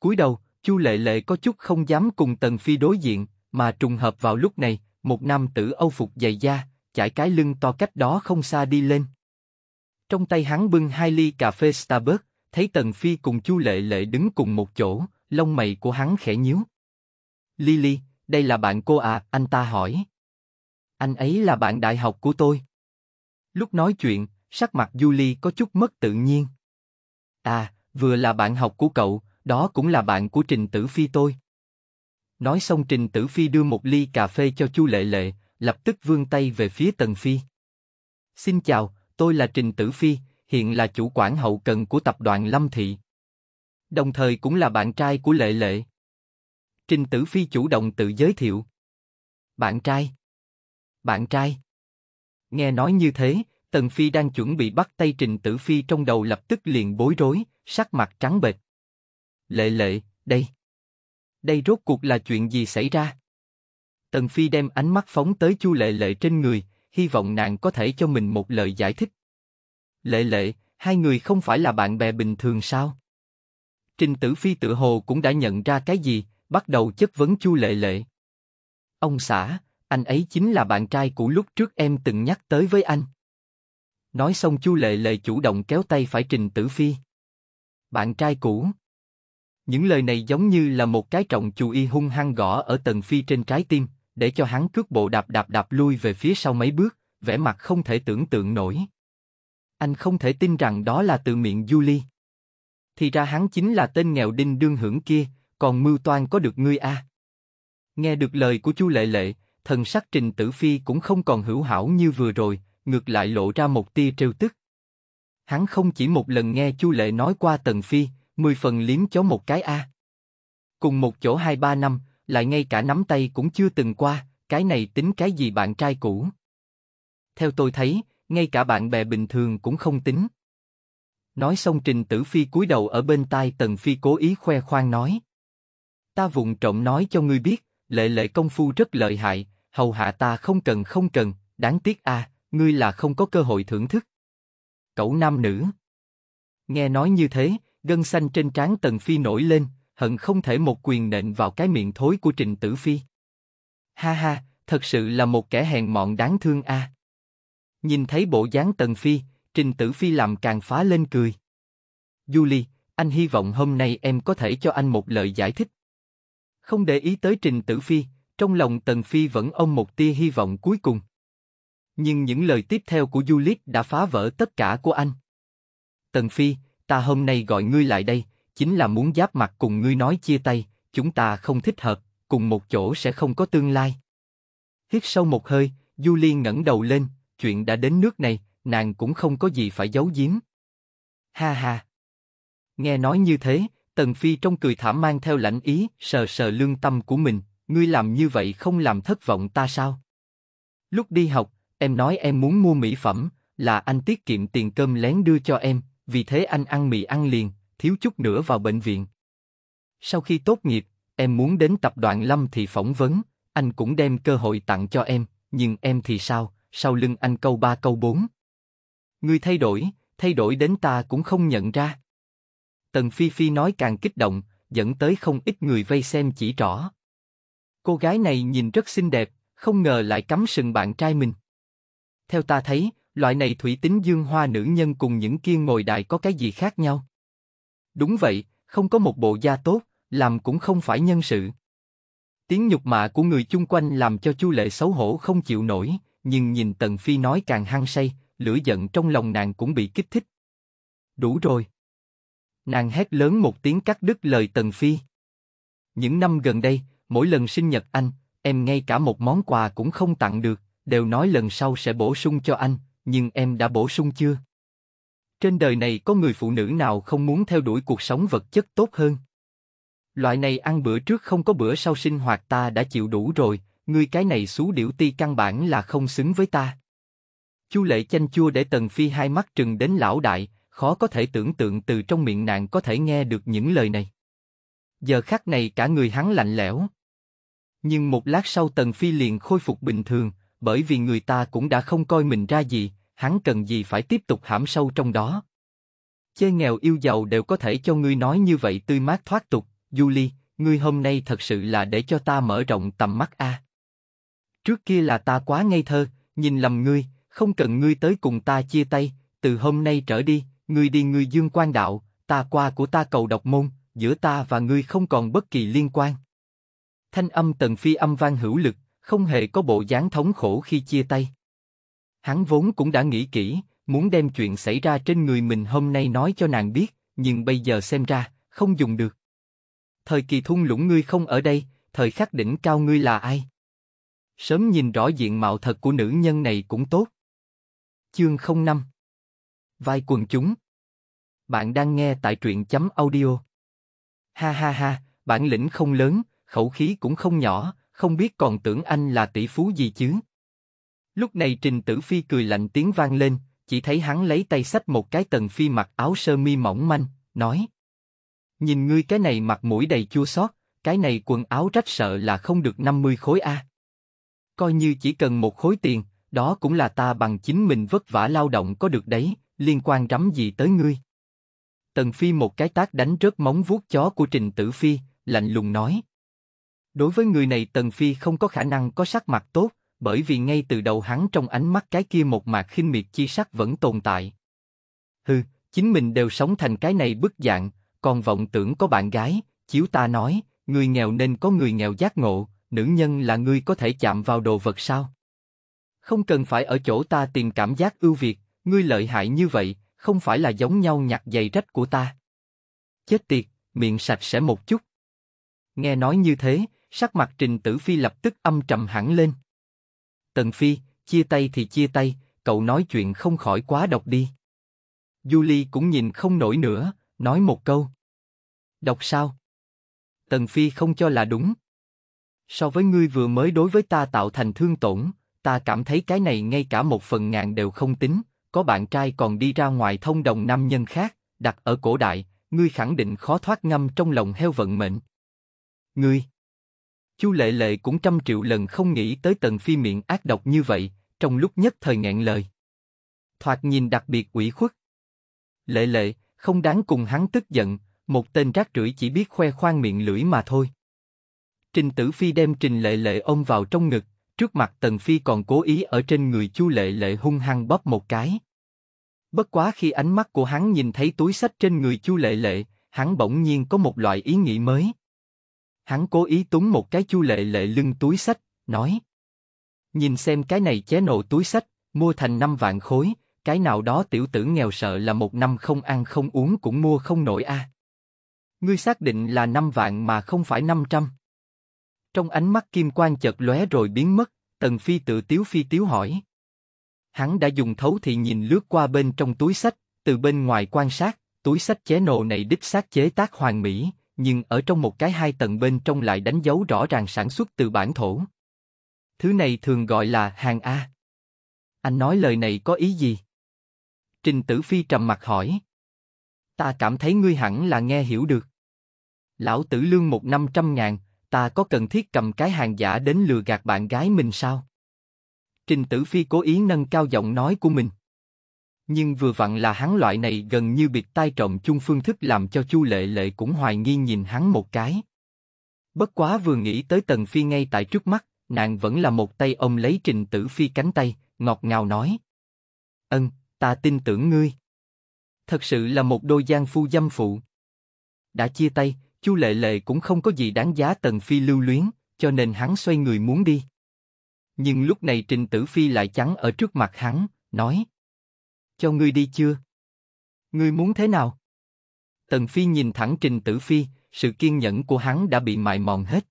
cúi đầu, Chu Lệ Lệ có chút không dám cùng Tần Phi đối diện, mà trùng hợp vào lúc này, một nam tử âu phục dày da, chải cái lưng to cách đó không xa đi lên. Trong tay hắn bưng hai ly cà phê Starbucks, thấy Tần Phi cùng Chu Lệ Lệ đứng cùng một chỗ, lông mày của hắn khẽ nhíu. Lily, đây là bạn cô à, anh ta hỏi. Anh ấy là bạn đại học của tôi. Lúc nói chuyện, sắc mặt Julie có chút mất tự nhiên. À, vừa là bạn học của cậu, đó cũng là bạn của Trình Tử Phi tôi. Nói xong Trình Tử Phi đưa một ly cà phê cho Chu Lệ Lệ, lập tức vươn tay về phía Tần Phi. Xin chào, tôi là Trình Tử Phi, hiện là chủ quản hậu cần của tập đoàn Lâm Thị. Đồng thời cũng là bạn trai của Lệ Lệ. Trình Tử Phi chủ động tự giới thiệu. Bạn trai. Bạn trai. Nghe nói như thế, Tần Phi đang chuẩn bị bắt tay Trình Tử Phi trong đầu lập tức liền bối rối, sắc mặt trắng bệch. Lệ lệ, đây. Đây rốt cuộc là chuyện gì xảy ra? Tần Phi đem ánh mắt phóng tới Chu Lệ Lệ trên người, hy vọng nàng có thể cho mình một lời giải thích. Lệ lệ, hai người không phải là bạn bè bình thường sao? Trình Tử Phi tự hồ cũng đã nhận ra cái gì, bắt đầu chất vấn Chu Lệ Lệ. Ông xã, anh ấy chính là bạn trai của lúc trước em từng nhắc tới với anh. Nói xong Chu Lệ Lệ chủ động kéo tay phải Trình Tử Phi. Bạn trai cũ. Những lời này giống như là một cái trọng chú y hung hăng gõ ở Tần Phi trên trái tim, để cho hắn cước bộ đạp đạp đạp lui về phía sau mấy bước, vẻ mặt không thể tưởng tượng nổi. Anh không thể tin rằng đó là từ miệng Julie. Thì ra hắn chính là tên nghèo đinh đương hưởng kia, còn mưu toan có được ngươi a. À? Nghe được lời của Chu Lệ Lệ, thần sắc Trình Tử Phi cũng không còn hữu hảo như vừa rồi, ngược lại lộ ra một tia trêu tức. Hắn không chỉ một lần nghe Chu Lệ nói qua Tần Phi, mười phần liếm chó một cái a. Cùng một chỗ hai ba năm, lại ngay cả nắm tay cũng chưa từng qua, cái này tính cái gì bạn trai cũ? Theo tôi thấy, ngay cả bạn bè bình thường cũng không tính. Nói xong Trình Tử Phi cúi đầu ở bên tai Tần Phi cố ý khoe khoang nói. Ta vụng trộm nói cho ngươi biết, lệ lệ công phu rất lợi hại, hầu hạ ta không cần không cần, đáng tiếc a, à, ngươi là không có cơ hội thưởng thức. Cậu nam nữ. Nghe nói như thế, gân xanh trên trán Tần Phi nổi lên, hận không thể một quyền nện vào cái miệng thối của Trình Tử Phi. Ha ha, thật sự là một kẻ hèn mọn đáng thương a. À. Nhìn thấy bộ dáng Tần Phi, Trình Tử Phi làm càng phá lên cười. Julie, anh hy vọng hôm nay em có thể cho anh một lời giải thích. Không để ý tới Trình Tử Phi, trong lòng Tần Phi vẫn ôm một tia hy vọng cuối cùng. Nhưng những lời tiếp theo của Julie đã phá vỡ tất cả của anh. Tần Phi, ta hôm nay gọi ngươi lại đây, chính là muốn giáp mặt cùng ngươi nói chia tay, chúng ta không thích hợp, cùng một chỗ sẽ không có tương lai. Hít sâu một hơi, Du Liên ngẩng đầu lên, chuyện đã đến nước này, nàng cũng không có gì phải giấu giếm. Ha ha. Nghe nói như thế, Tần Phi trong cười thả mang theo lãnh ý, sờ sờ lương tâm của mình, ngươi làm như vậy không làm thất vọng ta sao? Lúc đi học, em nói em muốn mua mỹ phẩm, là anh tiết kiệm tiền cơm lén đưa cho em, vì thế anh ăn mì ăn liền, thiếu chút nữa vào bệnh viện. Sau khi tốt nghiệp, em muốn đến tập đoàn Lâm thì phỏng vấn, anh cũng đem cơ hội tặng cho em, nhưng em thì sao, sau lưng anh câu ba câu bốn. Người thay đổi, thay đổi đến ta cũng không nhận ra. Tần Phi Phi nói càng kích động, dẫn tới không ít người vây xem chỉ rõ. Cô gái này nhìn rất xinh đẹp, không ngờ lại cắm sừng bạn trai mình. Theo ta thấy, loại này thủy tính dương hoa nữ nhân cùng những kia ngồi đại có cái gì khác nhau? Đúng vậy, không có một bộ da tốt, làm cũng không phải nhân sự. Tiếng nhục mạ của người chung quanh làm cho Chu Lệ xấu hổ không chịu nổi, nhưng nhìn Tần Phi nói càng hăng say, lửa giận trong lòng nàng cũng bị kích thích. Đủ rồi. Nàng hét lớn một tiếng cắt đứt lời Tần Phi. Những năm gần đây, mỗi lần sinh nhật anh, em ngay cả một món quà cũng không tặng được, đều nói lần sau sẽ bổ sung cho anh, nhưng em đã bổ sung chưa? Trên đời này có người phụ nữ nào không muốn theo đuổi cuộc sống vật chất tốt hơn? Loại này ăn bữa trước không có bữa sau sinh hoạt ta đã chịu đủ rồi, ngươi cái này xú điểu ti căn bản là không xứng với ta. Chu lệ chanh chua để Tần Phi hai mắt trừng đến lão đại, khó có thể tưởng tượng từ trong miệng nàng có thể nghe được những lời này. Giờ khắc này cả người hắn lạnh lẽo. Nhưng một lát sau Tần Phi liền khôi phục bình thường, bởi vì người ta cũng đã không coi mình ra gì, hắn cần gì phải tiếp tục hãm sâu trong đó. Chê nghèo yêu giàu đều có thể cho ngươi nói như vậy tươi mát thoát tục, Julie, ngươi hôm nay thật sự là để cho ta mở rộng tầm mắt a. À. Trước kia là ta quá ngây thơ, nhìn lầm ngươi, không cần ngươi tới cùng ta chia tay, từ hôm nay trở đi, ngươi đi ngươi dương quan đạo, ta qua của ta cầu độc môn, giữa ta và ngươi không còn bất kỳ liên quan. Thanh âm tần phi âm vang hữu lực, không hề có bộ dáng thống khổ khi chia tay. Hắn vốn cũng đã nghĩ kỹ, muốn đem chuyện xảy ra trên người mình hôm nay nói cho nàng biết, nhưng bây giờ xem ra, không dùng được. Thời kỳ thung lũng ngươi không ở đây, thời khắc đỉnh cao ngươi là ai? Sớm nhìn rõ diện mạo thật của nữ nhân này cũng tốt. Chương 05 Vai quần chúng Bạn đang nghe tại truyện chấm audio. Ha ha ha, bản lĩnh không lớn, khẩu khí cũng không nhỏ, không biết còn tưởng anh là tỷ phú gì chứ. Lúc này Trình Tử Phi cười lạnh tiếng vang lên, chỉ thấy hắn lấy tay xách một cái Tần Phi mặc áo sơ mi mỏng manh, nói. Nhìn ngươi cái này mặt mũi đầy chua xót, cái này quần áo rách sợ là không được 50 khối A. Coi như chỉ cần một khối tiền, đó cũng là ta bằng chính mình vất vả lao động có được đấy, liên quan rắm gì tới ngươi. Tần Phi một cái tác đánh rớt móng vuốt chó của Trình Tử Phi, lạnh lùng nói. Đối với người này Tần Phi không có khả năng có sắc mặt tốt, bởi vì ngay từ đầu hắn trong ánh mắt cái kia một mạc khinh miệt chi sắc vẫn tồn tại. Hừ, chính mình đều sống thành cái này bức dạng, còn vọng tưởng có bạn gái, chiếu ta nói, người nghèo nên có người nghèo giác ngộ, nữ nhân là ngươi có thể chạm vào đồ vật sao? Không cần phải ở chỗ ta tìm cảm giác ưu việt, ngươi lợi hại như vậy, không phải là giống nhau nhặt giày rách của ta. Chết tiệt, miệng sạch sẽ một chút. Nghe nói như thế, sắc mặt Trình Tử Phi lập tức âm trầm hẳn lên. Tần Phi, chia tay thì chia tay, cậu nói chuyện không khỏi quá độc đi. Julie cũng nhìn không nổi nữa, nói một câu. Đọc sao? Tần Phi không cho là đúng. So với ngươi vừa mới đối với ta tạo thành thương tổn, ta cảm thấy cái này ngay cả một phần ngàn đều không tính, có bạn trai còn đi ra ngoài thông đồng nam nhân khác, đặt ở cổ đại, ngươi khẳng định khó thoát ngâm trong lòng heo vận mệnh. Ngươi! Chu Lệ Lệ cũng trăm triệu lần không nghĩ tới Tần Phi miệng ác độc như vậy, trong lúc nhất thời nghẹn lời. Thoạt nhìn đặc biệt ủy khuất. Lệ Lệ, không đáng cùng hắn tức giận, một tên rác rưởi chỉ biết khoe khoang miệng lưỡi mà thôi. Trình Tử Phi đem Trình Lệ Lệ ôm vào trong ngực, trước mặt Tần Phi còn cố ý ở trên người Chu Lệ Lệ hung hăng bóp một cái. Bất quá khi ánh mắt của hắn nhìn thấy túi sách trên người Chu Lệ Lệ, hắn bỗng nhiên có một loại ý nghĩ mới. Hắn cố ý túng một cái chu lệ lệ lưng túi sách, nói. Nhìn xem cái này chế nộ túi sách, mua thành năm vạn khối, cái nào đó tiểu tử nghèo sợ là một năm không ăn không uống cũng mua không nổi a. À. Ngươi xác định là năm vạn mà không phải năm trăm. Trong ánh mắt kim quang chợt lóe rồi biến mất, Tần Phi tự tiếu phi tiếu hỏi. Hắn đã dùng thấu thị nhìn lướt qua bên trong túi sách, từ bên ngoài quan sát, túi sách chế nộ này đích xác chế tác hoàn mỹ, nhưng ở trong một cái hai tầng bên trong lại đánh dấu rõ ràng sản xuất từ bản thổ. Thứ này thường gọi là hàng A. Anh nói lời này có ý gì? Trình Tử Phi trầm mặt hỏi. Ta cảm thấy ngươi hẳn là nghe hiểu được. Lão tử lương một năm trăm ngàn, ta có cần thiết cầm cái hàng giả đến lừa gạt bạn gái mình sao? Trình Tử Phi cố ý nâng cao giọng nói của mình nhưng vừa vặn là hắn loại này gần như bịt tai trọng chung phương thức làm cho chu lệ lệ cũng hoài nghi nhìn hắn một cái. Bất quá vừa nghĩ tới Tần Phi ngay tại trước mắt, nàng vẫn là một tay ông lấy Trình Tử Phi cánh tay, ngọt ngào nói. Ân, ta tin tưởng ngươi. Thật sự là một đôi gian phu dâm phụ. Đã chia tay, chu lệ lệ cũng không có gì đáng giá Tần Phi lưu luyến, cho nên hắn xoay người muốn đi. Nhưng lúc này Trình Tử Phi lại chắn ở trước mặt hắn, nói cho ngươi đi chưa? Ngươi muốn thế nào? Tần Phi nhìn thẳng Trình Tử Phi, sự kiên nhẫn của hắn đã bị mài mòn hết.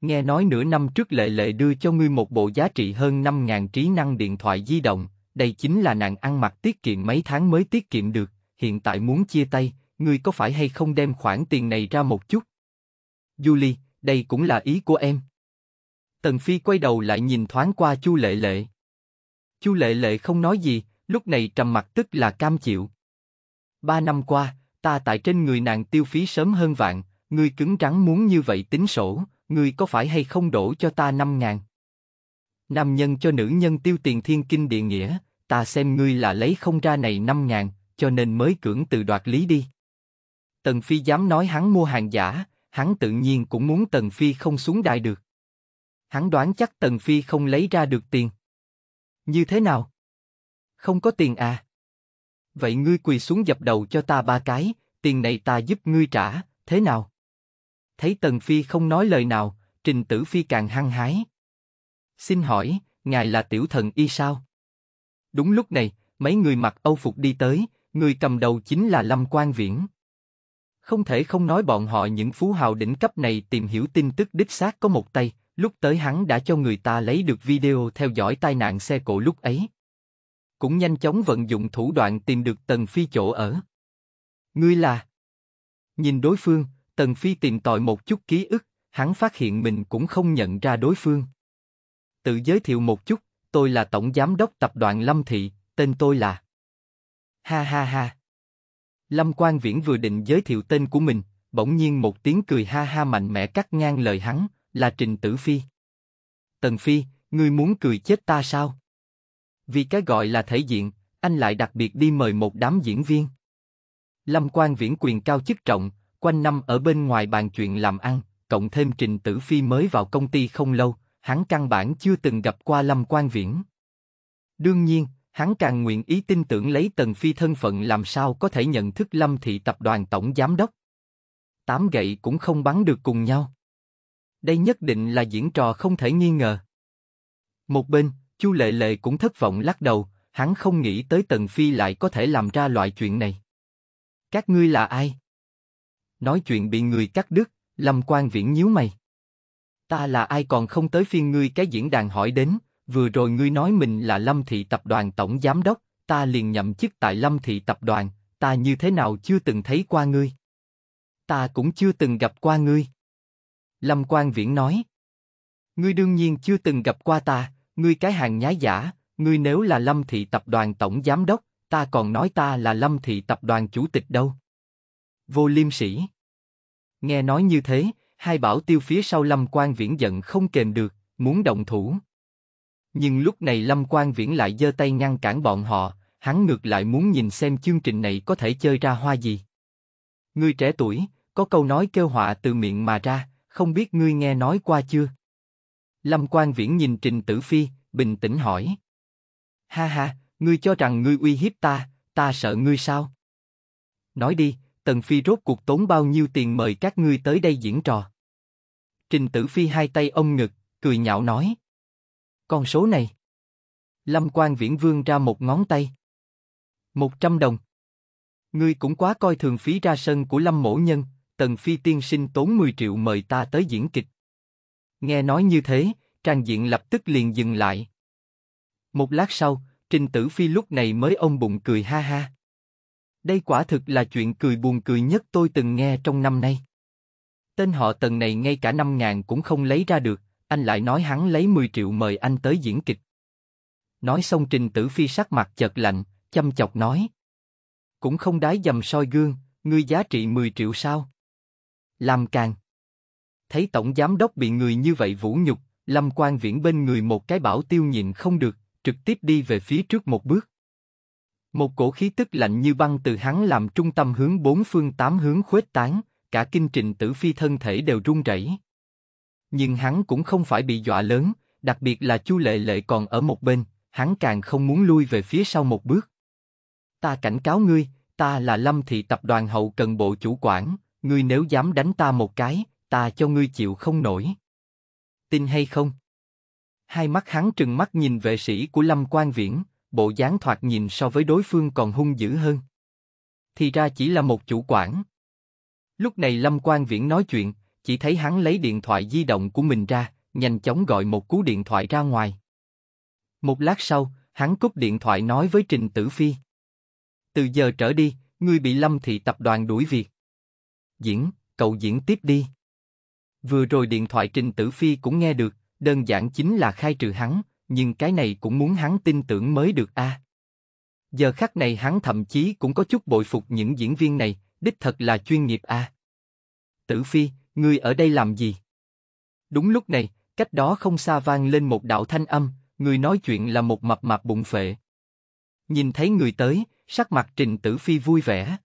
Nghe nói nửa năm trước lệ lệ đưa cho ngươi một bộ giá trị hơn 5.000 trí năng điện thoại di động, đây chính là nàng ăn mặc tiết kiệm mấy tháng mới tiết kiệm được, hiện tại muốn chia tay, ngươi có phải hay không đem khoản tiền này ra một chút? Julie, đây cũng là ý của em. Tần Phi quay đầu lại nhìn thoáng qua Chu Lệ Lệ. Chu Lệ Lệ không nói gì, lúc này trầm mặt tức là cam chịu. Ba năm qua, ta tại trên người nàng tiêu phí sớm hơn vạn, ngươi cứng rắn muốn như vậy tính sổ, ngươi có phải hay không đổ cho ta năm ngàn? Nam nhân cho nữ nhân tiêu tiền thiên kinh địa nghĩa, ta xem ngươi là lấy không ra này năm ngàn, cho nên mới cưỡng từ đoạt lý đi. Tần Phi dám nói hắn mua hàng giả, hắn tự nhiên cũng muốn Tần Phi không xuống đài được. Hắn đoán chắc Tần Phi không lấy ra được tiền. Như thế nào? không có tiền à? Vậy ngươi quỳ xuống dập đầu cho ta ba cái, tiền này ta giúp ngươi trả, thế nào? Thấy Tần Phi không nói lời nào, Trình Tử Phi càng hăng hái. Xin hỏi, ngài là tiểu thần y sao? Đúng lúc này, mấy người mặc âu phục đi tới, người cầm đầu chính là Lâm Quan Viễn. Không thể không nói bọn họ những phú hào đỉnh cấp này tìm hiểu tin tức đích xác có một tay, lúc tới hắn đã cho người ta lấy được video theo dõi tai nạn xe cộ lúc ấy cũng nhanh chóng vận dụng thủ đoạn tìm được Tần Phi chỗ ở. Ngươi là? Nhìn đối phương, Tần Phi tìm tòi một chút ký ức, hắn phát hiện mình cũng không nhận ra đối phương. Tự giới thiệu một chút, tôi là Tổng Giám đốc Tập đoàn Lâm Thị, tên tôi là... Ha ha ha. Lâm Quang Viễn vừa định giới thiệu tên của mình, bỗng nhiên một tiếng cười ha ha mạnh mẽ cắt ngang lời hắn, là Trình Tử Phi. Tần Phi, ngươi muốn cười chết ta sao? Vì cái gọi là thể diện, anh lại đặc biệt đi mời một đám diễn viên. Lâm Quang Viễn quyền cao chức trọng, quanh năm ở bên ngoài bàn chuyện làm ăn, cộng thêm Trình Tử Phi mới vào công ty không lâu, hắn căn bản chưa từng gặp qua Lâm Quang Viễn. Đương nhiên, hắn càng nguyện ý tin tưởng lấy Tần Phi thân phận làm sao có thể nhận thức Lâm Thị Tập đoàn Tổng Giám Đốc. Tám gậy cũng không bắn được cùng nhau. Đây nhất định là diễn trò không thể nghi ngờ. Một bên, Chu Lệ Lệ cũng thất vọng lắc đầu, hắn không nghĩ tới Tần Phi lại có thể làm ra loại chuyện này. Các ngươi là ai? Nói chuyện bị người cắt đứt, Lâm Quan Viễn nhíu mày. Ta là ai còn không tới phiên ngươi cái diễn đàn hỏi đến, vừa rồi ngươi nói mình là Lâm Thị Tập đoàn Tổng Giám Đốc, ta liền nhậm chức tại Lâm Thị Tập đoàn, ta như thế nào chưa từng thấy qua ngươi? Ta cũng chưa từng gặp qua ngươi. Lâm Quan Viễn nói. Ngươi đương nhiên chưa từng gặp qua ta, ngươi cái hàng nhái giả, ngươi nếu là Lâm Thị Tập đoàn Tổng Giám Đốc, ta còn nói ta là Lâm Thị Tập đoàn Chủ tịch đâu. Vô liêm sĩ. Nghe nói như thế, hai bảo tiêu phía sau Lâm Quan Viễn giận không kềm được, muốn động thủ. Nhưng lúc này Lâm Quan Viễn lại giơ tay ngăn cản bọn họ, hắn ngược lại muốn nhìn xem chương trình này có thể chơi ra hoa gì. Ngươi trẻ tuổi, có câu nói kêu họa từ miệng mà ra, không biết ngươi nghe nói qua chưa? Lâm Quan Viễn nhìn Trình Tử Phi, bình tĩnh hỏi. Ha ha, ngươi cho rằng ngươi uy hiếp ta, ta sợ ngươi sao? Nói đi, Tần Phi rốt cuộc tốn bao nhiêu tiền mời các ngươi tới đây diễn trò? Trình Tử Phi hai tay ôm ngực, cười nhạo nói. Con số này. Lâm Quan Viễn vương ra một ngón tay. Một trăm đồng. Ngươi cũng quá coi thường phí ra sân của Lâm Mỗ Nhân, Tần Phi tiên sinh tốn 10 triệu mời ta tới diễn kịch. Nghe nói như thế, Trang Diện lập tức liền dừng lại. Một lát sau, Trình Tử Phi lúc này mới ôm bụng cười ha ha. Đây quả thực là chuyện cười buồn cười nhất tôi từng nghe trong năm nay. Tên họ tần này ngay cả năm ngàn cũng không lấy ra được, anh lại nói hắn lấy 10 triệu mời anh tới diễn kịch. Nói xong Trình Tử Phi sắc mặt chợt lạnh, chăm chọc nói. Cũng không đái dầm soi gương, ngươi giá trị 10 triệu sao? Làm càng thấy tổng giám đốc bị người như vậy vũ nhục, Lâm Quan Viễn bên người một cái bảo tiêu nhịn không được, trực tiếp đi về phía trước một bước. Một cổ khí tức lạnh như băng từ hắn làm trung tâm hướng bốn phương tám hướng khuếch tán, cả kinh trình tử phi thân thể đều run rẩy. Nhưng hắn cũng không phải bị dọa lớn, đặc biệt là Chu Lệ Lệ còn ở một bên, hắn càng không muốn lui về phía sau một bước. Ta cảnh cáo ngươi, ta là Lâm Thị Tập đoàn hậu cần bộ chủ quản, ngươi nếu dám đánh ta một cái, ta cho ngươi chịu không nổi. Tin hay không? Hai mắt hắn trừng mắt nhìn vệ sĩ của Lâm Quan Viễn, bộ dáng thoạt nhìn so với đối phương còn hung dữ hơn. Thì ra chỉ là một chủ quản. Lúc này Lâm Quan Viễn nói chuyện, chỉ thấy hắn lấy điện thoại di động của mình ra, nhanh chóng gọi một cú điện thoại ra ngoài. Một lát sau, hắn cúp điện thoại nói với Trình Tử Phi. Từ giờ trở đi, ngươi bị Lâm Thị Tập đoàn đuổi việc. Diễn, cậu diễn tiếp đi. Vừa rồi điện thoại Trình Tử Phi cũng nghe được, đơn giản chính là khai trừ hắn, nhưng cái này cũng muốn hắn tin tưởng mới được a. Giờ khắc này hắn thậm chí cũng có chút bội phục những diễn viên này, đích thật là chuyên nghiệp a. Tử Phi, ngươi ở đây làm gì? Đúng lúc này, cách đó không xa vang lên một đạo thanh âm, người nói chuyện là một mập mạp bụng phệ. Nhìn thấy người tới, sắc mặt Trình Tử Phi vui vẻ.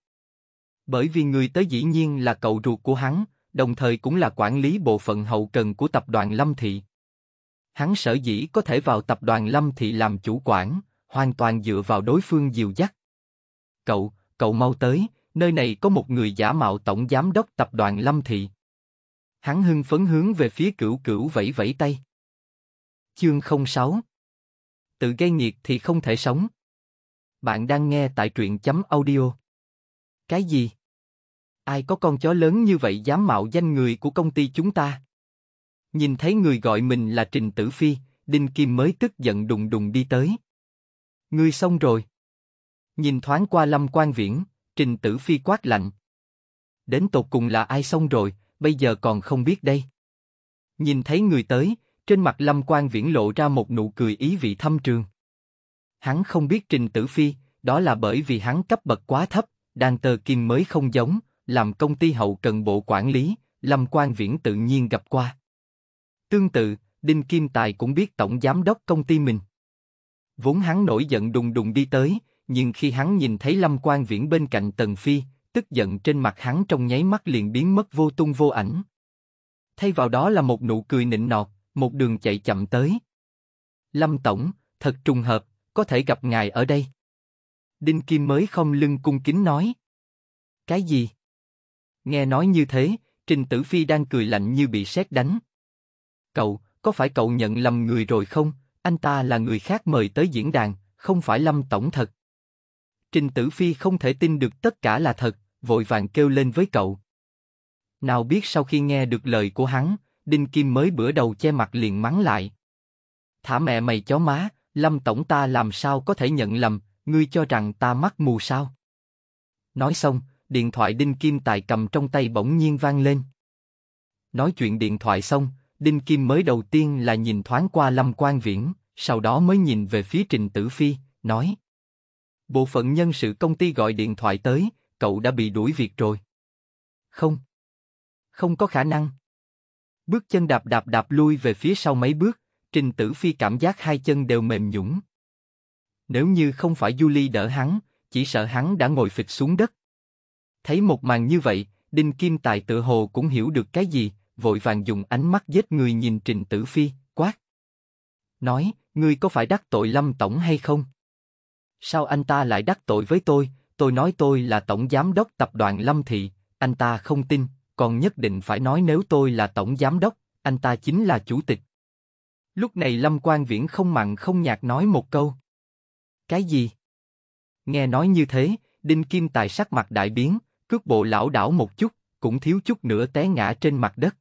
Bởi vì người tới dĩ nhiên là cậu ruột của hắn, đồng thời cũng là quản lý bộ phận hậu cần của tập đoàn Lâm Thị. Hắn sở dĩ có thể vào tập đoàn Lâm Thị làm chủ quản, hoàn toàn dựa vào đối phương dìu dắt. Cậu, cậu mau tới, nơi này có một người giả mạo tổng giám đốc tập đoàn Lâm Thị. Hắn hưng phấn hướng về phía cửu cửu vẫy vẫy tay. Chương 06 Tự gây nghiệt thì không thể sống. Bạn đang nghe tại truyện chấm audio. Cái gì? Ai có con chó lớn như vậy dám mạo danh người của công ty chúng ta? Nhìn thấy người gọi mình là Trình Tử Phi, Đinh Kim mới tức giận đùng đùng đi tới. Ngươi xong rồi. Nhìn thoáng qua Lâm Quan Viễn, Trình Tử Phi quát lạnh. Đến tột cùng là ai xong rồi, bây giờ còn không biết đây. Nhìn thấy người tới, trên mặt Lâm Quan Viễn lộ ra một nụ cười ý vị thâm trường. Hắn không biết Trình Tử Phi, đó là bởi vì hắn cấp bậc quá thấp, đàn tờ kim mới không giống, làm công ty hậu cần bộ quản lý, Lâm Quang Viễn tự nhiên gặp qua. Tương tự, Đinh Kim Tài cũng biết tổng giám đốc công ty mình. Vốn hắn nổi giận đùng đùng đi tới, nhưng khi hắn nhìn thấy Lâm Quang Viễn bên cạnh Tần Phi, tức giận trên mặt hắn trong nháy mắt liền biến mất vô tung vô ảnh. Thay vào đó là một nụ cười nịnh nọt, một đường chạy chậm tới. Lâm Tổng, thật trùng hợp, có thể gặp ngài ở đây. Đinh Kim mới không lưng cung kính nói. Cái gì? Nghe nói như thế, Trình Tử Phi đang cười lạnh như bị sét đánh. Cậu, có phải cậu nhận lầm người rồi không? Anh ta là người khác mời tới diễn đàn, không phải Lâm Tổng thật. Trình Tử Phi không thể tin được tất cả là thật, vội vàng kêu lên với cậu. Nào biết sau khi nghe được lời của hắn, Đinh Kim mới bữa đầu che mặt liền mắng lại. Thả mẹ mày chó má, Lâm Tổng ta làm sao có thể nhận lầm, ngươi cho rằng ta mắt mù sao? Nói xong, điện thoại Đinh Kim Tài cầm trong tay bỗng nhiên vang lên. Nói chuyện điện thoại xong, Đinh Kim mới đầu tiên là nhìn thoáng qua Lâm Quan Viễn, sau đó mới nhìn về phía Trình Tử Phi, nói: Bộ phận nhân sự công ty gọi điện thoại tới, cậu đã bị đuổi việc rồi. Không, không có khả năng. Bước chân đạp đạp đạp lui về phía sau mấy bước, Trình Tử Phi cảm giác hai chân đều mềm nhũn. Nếu như không phải Julie đỡ hắn, chỉ sợ hắn đã ngồi phịch xuống đất. Thấy một màn như vậy, Đinh Kim Tài tự hồ cũng hiểu được cái gì, vội vàng dùng ánh mắt giết người nhìn Trình Tử Phi, quát. Nói, ngươi có phải đắc tội Lâm Tổng hay không? Sao anh ta lại đắc tội với tôi, tôi nói tôi là Tổng Giám đốc Tập đoàn Lâm Thị, anh ta không tin, còn nhất định phải nói nếu tôi là Tổng Giám đốc, anh ta chính là Chủ tịch. Lúc này Lâm Quang Viễn không mặn không nhạt nói một câu. Cái gì? Nghe nói như thế, Đinh Kim Tài sắc mặt đại biến, cước bộ lão đảo một chút, cũng thiếu chút nữa té ngã trên mặt đất.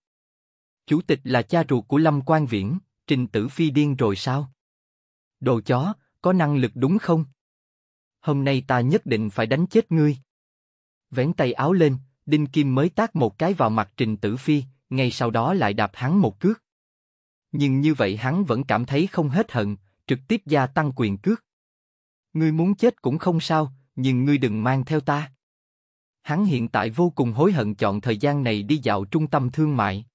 Chủ tịch là cha ruột của Lâm Quan Viễn, Trình Tử Phi điên rồi sao? Đồ chó, có năng lực đúng không? Hôm nay ta nhất định phải đánh chết ngươi. Vén tay áo lên, Đinh Kim mới tác một cái vào mặt Trình Tử Phi, ngay sau đó lại đạp hắn một cước. Nhưng như vậy hắn vẫn cảm thấy không hết hận, trực tiếp gia tăng quyền cước. Ngươi muốn chết cũng không sao, nhưng ngươi đừng mang theo ta. Hắn hiện tại vô cùng hối hận chọn thời gian này đi dạo trung tâm thương mại.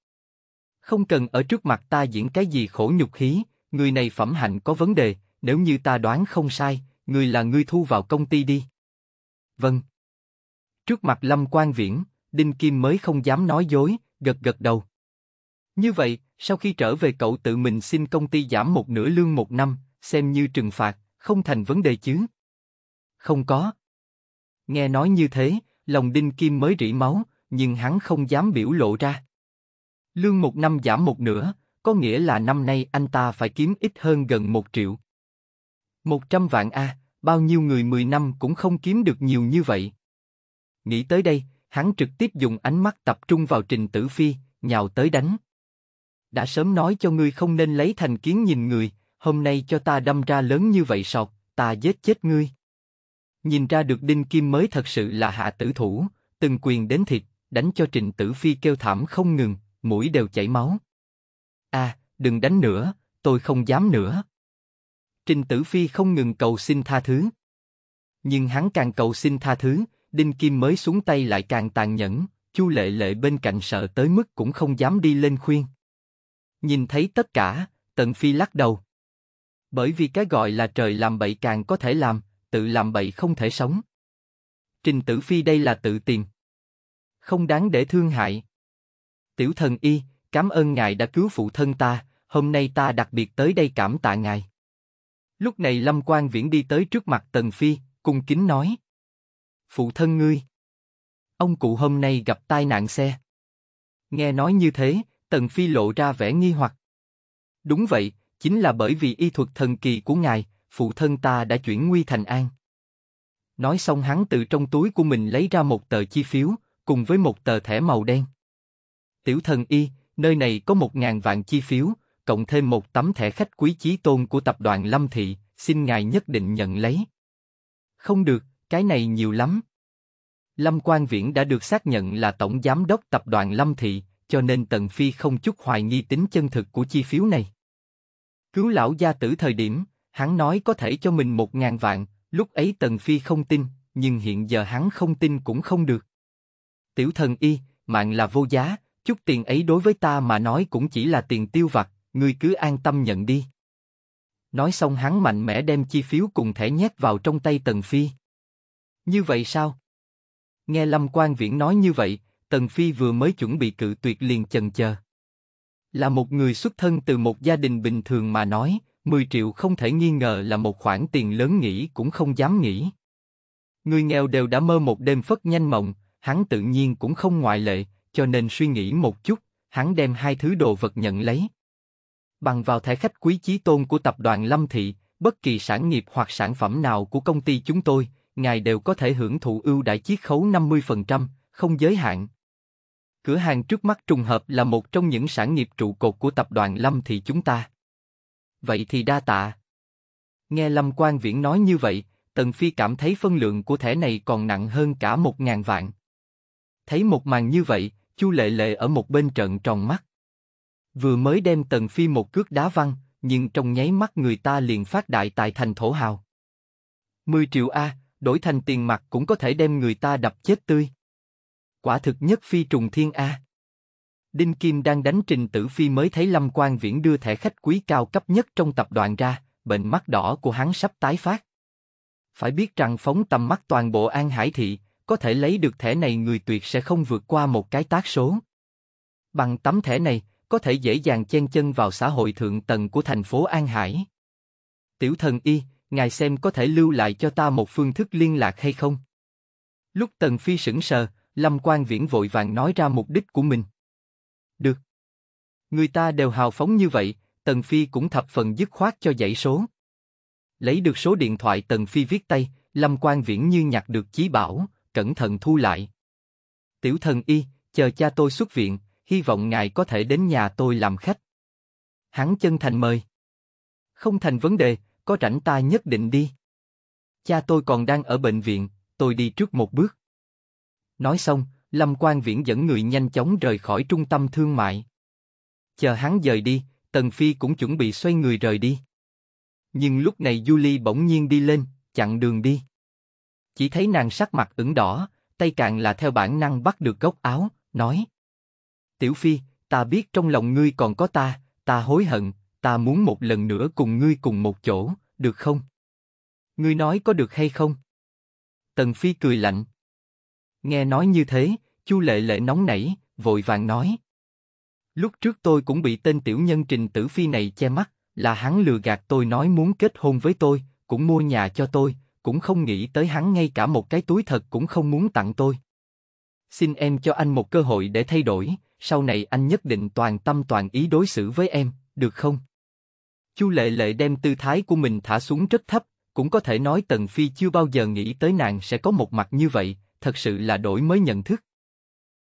Không cần ở trước mặt ta diễn cái gì khổ nhục khí người này phẩm hạnh có vấn đề, nếu như ta đoán không sai, người là người thu vào công ty đi. Vâng. Trước mặt Lâm quang Viễn, Đinh Kim mới không dám nói dối, gật gật đầu. Như vậy, sau khi trở về cậu tự mình xin công ty giảm một nửa lương một năm, xem như trừng phạt, không thành vấn đề chứ? Không có. Nghe nói như thế, lòng đinh kim mới rỉ máu, nhưng hắn không dám biểu lộ ra. Lương một năm giảm một nửa, có nghĩa là năm nay anh ta phải kiếm ít hơn gần một triệu. Một trăm vạn a, bao nhiêu người mười năm cũng không kiếm được nhiều như vậy. Nghĩ tới đây, hắn trực tiếp dùng ánh mắt tập trung vào Trình Tử Phi, nhào tới đánh. Đã sớm nói cho ngươi không nên lấy thành kiến nhìn người, hôm nay cho ta đâm ra lớn như vậy sọc, ta giết chết ngươi. Nhìn ra được Đinh Kim mới thật sự là hạ tử thủ, từng quyền đến thịt, đánh cho Trịnh Tử Phi kêu thảm không ngừng, mũi đều chảy máu. A, à, đừng đánh nữa, tôi không dám nữa. trịnh Tử Phi không ngừng cầu xin tha thứ. Nhưng hắn càng cầu xin tha thứ, Đinh Kim mới xuống tay lại càng tàn nhẫn, Chu Lệ Lệ bên cạnh sợ tới mức cũng không dám đi lên khuyên. Nhìn thấy tất cả, Tần Phi lắc đầu. Bởi vì cái gọi là trời làm bậy càng có thể làm, tự làm bậy không thể sống. Trình Tử Phi đây là tự tìm. Không đáng để thương hại. Tiểu thần y, cảm ơn ngài đã cứu phụ thân ta, hôm nay ta đặc biệt tới đây cảm tạ ngài. Lúc này Lâm Quan Viễn đi tới trước mặt Tần Phi, cung kính nói. Phụ thân ngươi. Ông cụ hôm nay gặp tai nạn xe. Nghe nói như thế, Tần Phi lộ ra vẻ nghi hoặc. Đúng vậy, chính là bởi vì y thuật thần kỳ của ngài, phụ thân ta đã chuyển nguy thành an. Nói xong hắn từ trong túi của mình lấy ra một tờ chi phiếu, cùng với một tờ thẻ màu đen. Tiểu thần y, nơi này có một ngàn vạn chi phiếu, cộng thêm một tấm thẻ khách quý chí tôn của tập đoàn Lâm Thị, xin ngài nhất định nhận lấy. Không được, cái này nhiều lắm. Lâm Quang Viễn đã được xác nhận là tổng giám đốc tập đoàn Lâm Thị, cho nên Tần Phi không chút hoài nghi tính chân thực của chi phiếu này. Cứu lão gia tử thời điểm, Hắn nói có thể cho mình một ngàn vạn, lúc ấy Tần Phi không tin, nhưng hiện giờ hắn không tin cũng không được. Tiểu thần y, mạng là vô giá, chút tiền ấy đối với ta mà nói cũng chỉ là tiền tiêu vặt, ngươi cứ an tâm nhận đi. Nói xong hắn mạnh mẽ đem chi phiếu cùng thẻ nhét vào trong tay Tần Phi. Như vậy sao? Nghe Lâm Quan Viễn nói như vậy, Tần Phi vừa mới chuẩn bị cự tuyệt liền chần chờ. Là một người xuất thân từ một gia đình bình thường mà nói, 10 triệu không thể nghi ngờ là một khoản tiền lớn nghĩ cũng không dám nghĩ. Người nghèo đều đã mơ một đêm phất nhanh mộng, hắn tự nhiên cũng không ngoại lệ, cho nên suy nghĩ một chút, hắn đem hai thứ đồ vật nhận lấy. Bằng vào thẻ khách quý chí tôn của tập đoàn Lâm Thị, bất kỳ sản nghiệp hoặc sản phẩm nào của công ty chúng tôi, ngài đều có thể hưởng thụ ưu đại chiết khấu 50%, không giới hạn. Cửa hàng trước mắt trùng hợp là một trong những sản nghiệp trụ cột của tập đoàn Lâm Thị chúng ta vậy thì đa tạ. Nghe Lâm Quan Viễn nói như vậy, Tần Phi cảm thấy phân lượng của thẻ này còn nặng hơn cả một ngàn vạn. Thấy một màn như vậy, Chu Lệ Lệ ở một bên trợn tròn mắt. Vừa mới đem Tần Phi một cước đá văng, nhưng trong nháy mắt người ta liền phát đại tài thành thổ hào. mười triệu A, đổi thành tiền mặt cũng có thể đem người ta đập chết tươi. Quả thực nhất phi trùng thiên A. Đinh Kim đang đánh Trình Tử Phi mới thấy Lâm Quan Viễn đưa thẻ khách quý cao cấp nhất trong tập đoàn ra, bệnh mắt đỏ của hắn sắp tái phát. Phải biết rằng phóng tầm mắt toàn bộ An Hải Thị, có thể lấy được thẻ này người tuyệt sẽ không vượt qua một cái tác số. Bằng tấm thẻ này, có thể dễ dàng chen chân vào xã hội thượng tầng của thành phố An Hải. Tiểu thần y, ngài xem có thể lưu lại cho ta một phương thức liên lạc hay không? Lúc Tần Phi sững sờ, Lâm Quan Viễn vội vàng nói ra mục đích của mình. Được. Người ta đều hào phóng như vậy, Tần Phi cũng thập phần dứt khoát cho dãy số. Lấy được số điện thoại Tần Phi viết tay, Lâm Quan Viễn như nhặt được chí bảo, cẩn thận thu lại. Tiểu thần y, chờ cha tôi xuất viện, hy vọng ngài có thể đến nhà tôi làm khách. Hắn chân thành mời. Không thành vấn đề, có rảnh ta nhất định đi. Cha tôi còn đang ở bệnh viện, tôi đi trước một bước. Nói xong, Lâm Quan Viễn dẫn người nhanh chóng rời khỏi trung tâm thương mại. Chờ hắn rời đi, Tần Phi cũng chuẩn bị xoay người rời đi. Nhưng lúc này Julie bỗng nhiên đi lên, chặn đường đi. Chỉ thấy nàng sắc mặt ửng đỏ, tay càng là theo bản năng bắt được góc áo, nói. Tiểu Phi, ta biết trong lòng ngươi còn có ta, ta hối hận, ta muốn một lần nữa cùng ngươi cùng một chỗ, được không? Ngươi nói có được hay không? Tần Phi cười lạnh. Nghe nói như thế, Chu Lệ Lệ nóng nảy, vội vàng nói. Lúc trước tôi cũng bị tên tiểu nhân trình tử phi này che mắt, là hắn lừa gạt tôi nói muốn kết hôn với tôi, cũng mua nhà cho tôi, cũng không nghĩ tới hắn ngay cả một cái túi thật cũng không muốn tặng tôi. Xin em cho anh một cơ hội để thay đổi, sau này anh nhất định toàn tâm toàn ý đối xử với em, được không? Chu Lệ Lệ đem tư thái của mình thả xuống rất thấp, cũng có thể nói Tần Phi chưa bao giờ nghĩ tới nàng sẽ có một mặt như vậy, thật sự là đổi mới nhận thức.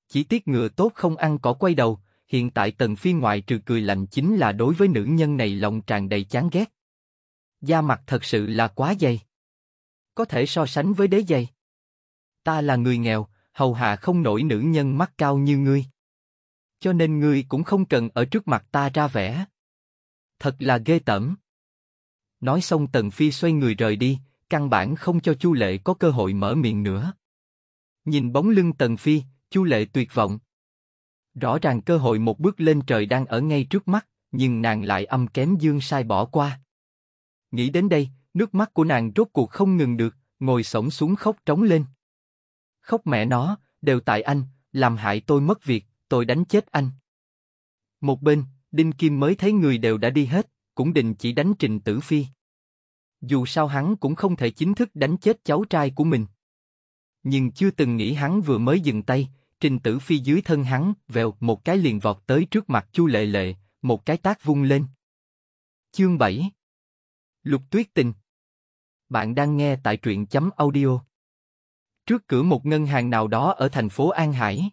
Chỉ tiếc ngựa tốt không ăn cỏ quay đầu, hiện tại Tần Phi ngoài trừ cười lạnh chính là đối với nữ nhân này lòng tràn đầy chán ghét. Da mặt thật sự là quá dày. Có thể so sánh với đế dày. Ta là người nghèo, hầu hạ không nổi nữ nhân mắt cao như ngươi. Cho nên ngươi cũng không cần ở trước mặt ta ra vẻ. Thật là ghê tởm. Nói xong Tần Phi xoay người rời đi, căn bản không cho Chu Lệ có cơ hội mở miệng nữa. Nhìn bóng lưng Tần Phi, Chu Lệ tuyệt vọng. Rõ ràng cơ hội một bước lên trời đang ở ngay trước mắt, nhưng nàng lại âm kém dương sai bỏ qua. Nghĩ đến đây, nước mắt của nàng rốt cuộc không ngừng được, ngồi sổng xuống khóc trống lên. Khóc mẹ nó, đều tại anh, làm hại tôi mất việc, tôi đánh chết anh. Một bên, Đinh Kim mới thấy người đều đã đi hết, cũng định chỉ đánh Trình Tử Phi. Dù sao hắn cũng không thể chính thức đánh chết cháu trai của mình nhưng chưa từng nghĩ hắn vừa mới dừng tay, trình tử phi dưới thân hắn, vèo một cái liền vọt tới trước mặt chu lệ lệ, một cái tác vung lên. Chương 7 Lục tuyết tình Bạn đang nghe tại truyện chấm audio. Trước cửa một ngân hàng nào đó ở thành phố An Hải.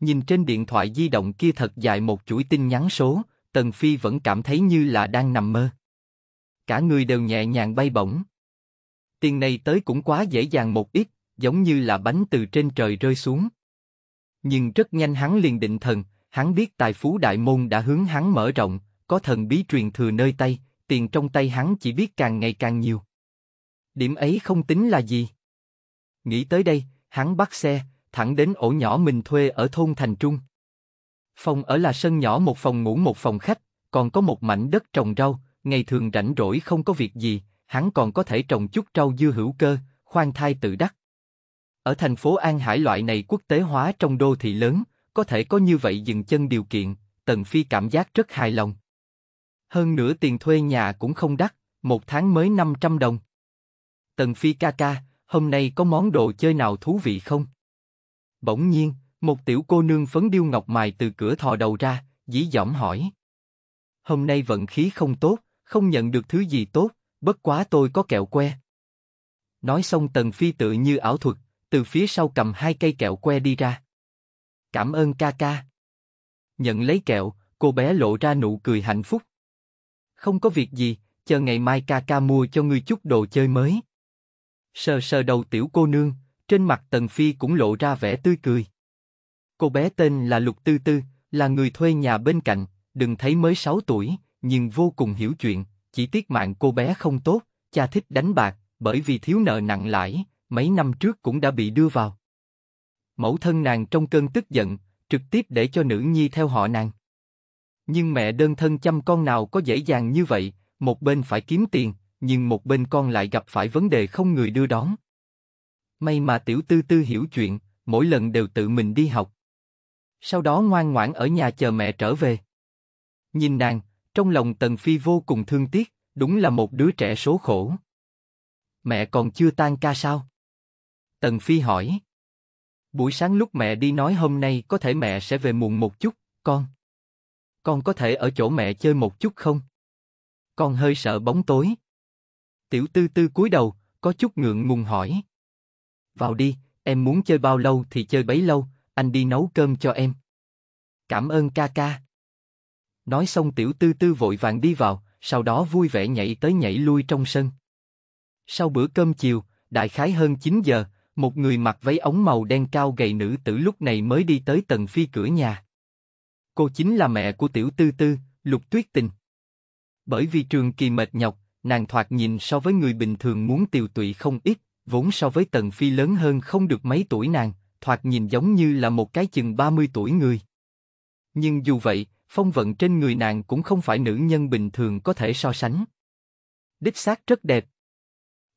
Nhìn trên điện thoại di động kia thật dài một chuỗi tin nhắn số, Tần Phi vẫn cảm thấy như là đang nằm mơ. Cả người đều nhẹ nhàng bay bổng. Tiền này tới cũng quá dễ dàng một ít, giống như là bánh từ trên trời rơi xuống. Nhưng rất nhanh hắn liền định thần, hắn biết tài phú đại môn đã hướng hắn mở rộng, có thần bí truyền thừa nơi tay, tiền trong tay hắn chỉ biết càng ngày càng nhiều. Điểm ấy không tính là gì. Nghĩ tới đây, hắn bắt xe, thẳng đến ổ nhỏ mình thuê ở thôn Thành Trung. Phòng ở là sân nhỏ một phòng ngủ một phòng khách, còn có một mảnh đất trồng rau, ngày thường rảnh rỗi không có việc gì, hắn còn có thể trồng chút rau dưa hữu cơ, khoan thai tự đắc. Ở thành phố An Hải loại này quốc tế hóa trong đô thị lớn, có thể có như vậy dừng chân điều kiện, Tần Phi cảm giác rất hài lòng. Hơn nữa tiền thuê nhà cũng không đắt, một tháng mới 500 đồng. Tần Phi ca ca, hôm nay có món đồ chơi nào thú vị không? Bỗng nhiên, một tiểu cô nương phấn điêu ngọc mài từ cửa thò đầu ra, dí dỏm hỏi. Hôm nay vận khí không tốt, không nhận được thứ gì tốt, bất quá tôi có kẹo que. Nói xong Tần Phi tự như ảo thuật, từ phía sau cầm hai cây kẹo que đi ra. Cảm ơn ca ca. Nhận lấy kẹo, cô bé lộ ra nụ cười hạnh phúc. Không có việc gì, chờ ngày mai ca ca mua cho ngươi chút đồ chơi mới. Sờ sờ đầu tiểu cô nương, trên mặt Tần Phi cũng lộ ra vẻ tươi cười. Cô bé tên là Lục Tư Tư, là người thuê nhà bên cạnh, đừng thấy mới 6 tuổi, nhưng vô cùng hiểu chuyện, chỉ tiếc mạng cô bé không tốt, cha thích đánh bạc, bởi vì thiếu nợ nặng lãi, mấy năm trước cũng đã bị đưa vào. Mẫu thân nàng trong cơn tức giận, trực tiếp để cho nữ nhi theo họ nàng. Nhưng mẹ đơn thân chăm con nào có dễ dàng như vậy, một bên phải kiếm tiền, nhưng một bên con lại gặp phải vấn đề không người đưa đón. May mà tiểu tư tư hiểu chuyện, mỗi lần đều tự mình đi học. Sau đó ngoan ngoãn ở nhà chờ mẹ trở về. Nhìn nàng, trong lòng Tần Phi vô cùng thương tiếc, đúng là một đứa trẻ số khổ. Mẹ còn chưa tan ca sao? Tần Phi hỏi. Buổi sáng lúc mẹ đi nói hôm nay có thể mẹ sẽ về muộn một chút, con. Con có thể ở chỗ mẹ chơi một chút không? Con hơi sợ bóng tối. Tiểu tư tư cúi đầu, có chút ngượng ngùng hỏi. Vào đi, em muốn chơi bao lâu thì chơi bấy lâu, anh đi nấu cơm cho em. Cảm ơn ca ca. Nói xong tiểu tư tư vội vàng đi vào, sau đó vui vẻ nhảy tới nhảy lui trong sân. Sau bữa cơm chiều, đại khái hơn 9 giờ, một người mặc váy ống màu đen cao gầy nữ tử lúc này mới đi tới tầng phi cửa nhà. Cô chính là mẹ của tiểu tư tư, lục tuyết tình. Bởi vì trường kỳ mệt nhọc, nàng thoạt nhìn so với người bình thường muốn tiều tụy không ít, vốn so với tầng phi lớn hơn không được mấy tuổi nàng, thoạt nhìn giống như là một cái chừng 30 tuổi người. Nhưng dù vậy, phong vận trên người nàng cũng không phải nữ nhân bình thường có thể so sánh. Đích xác rất đẹp,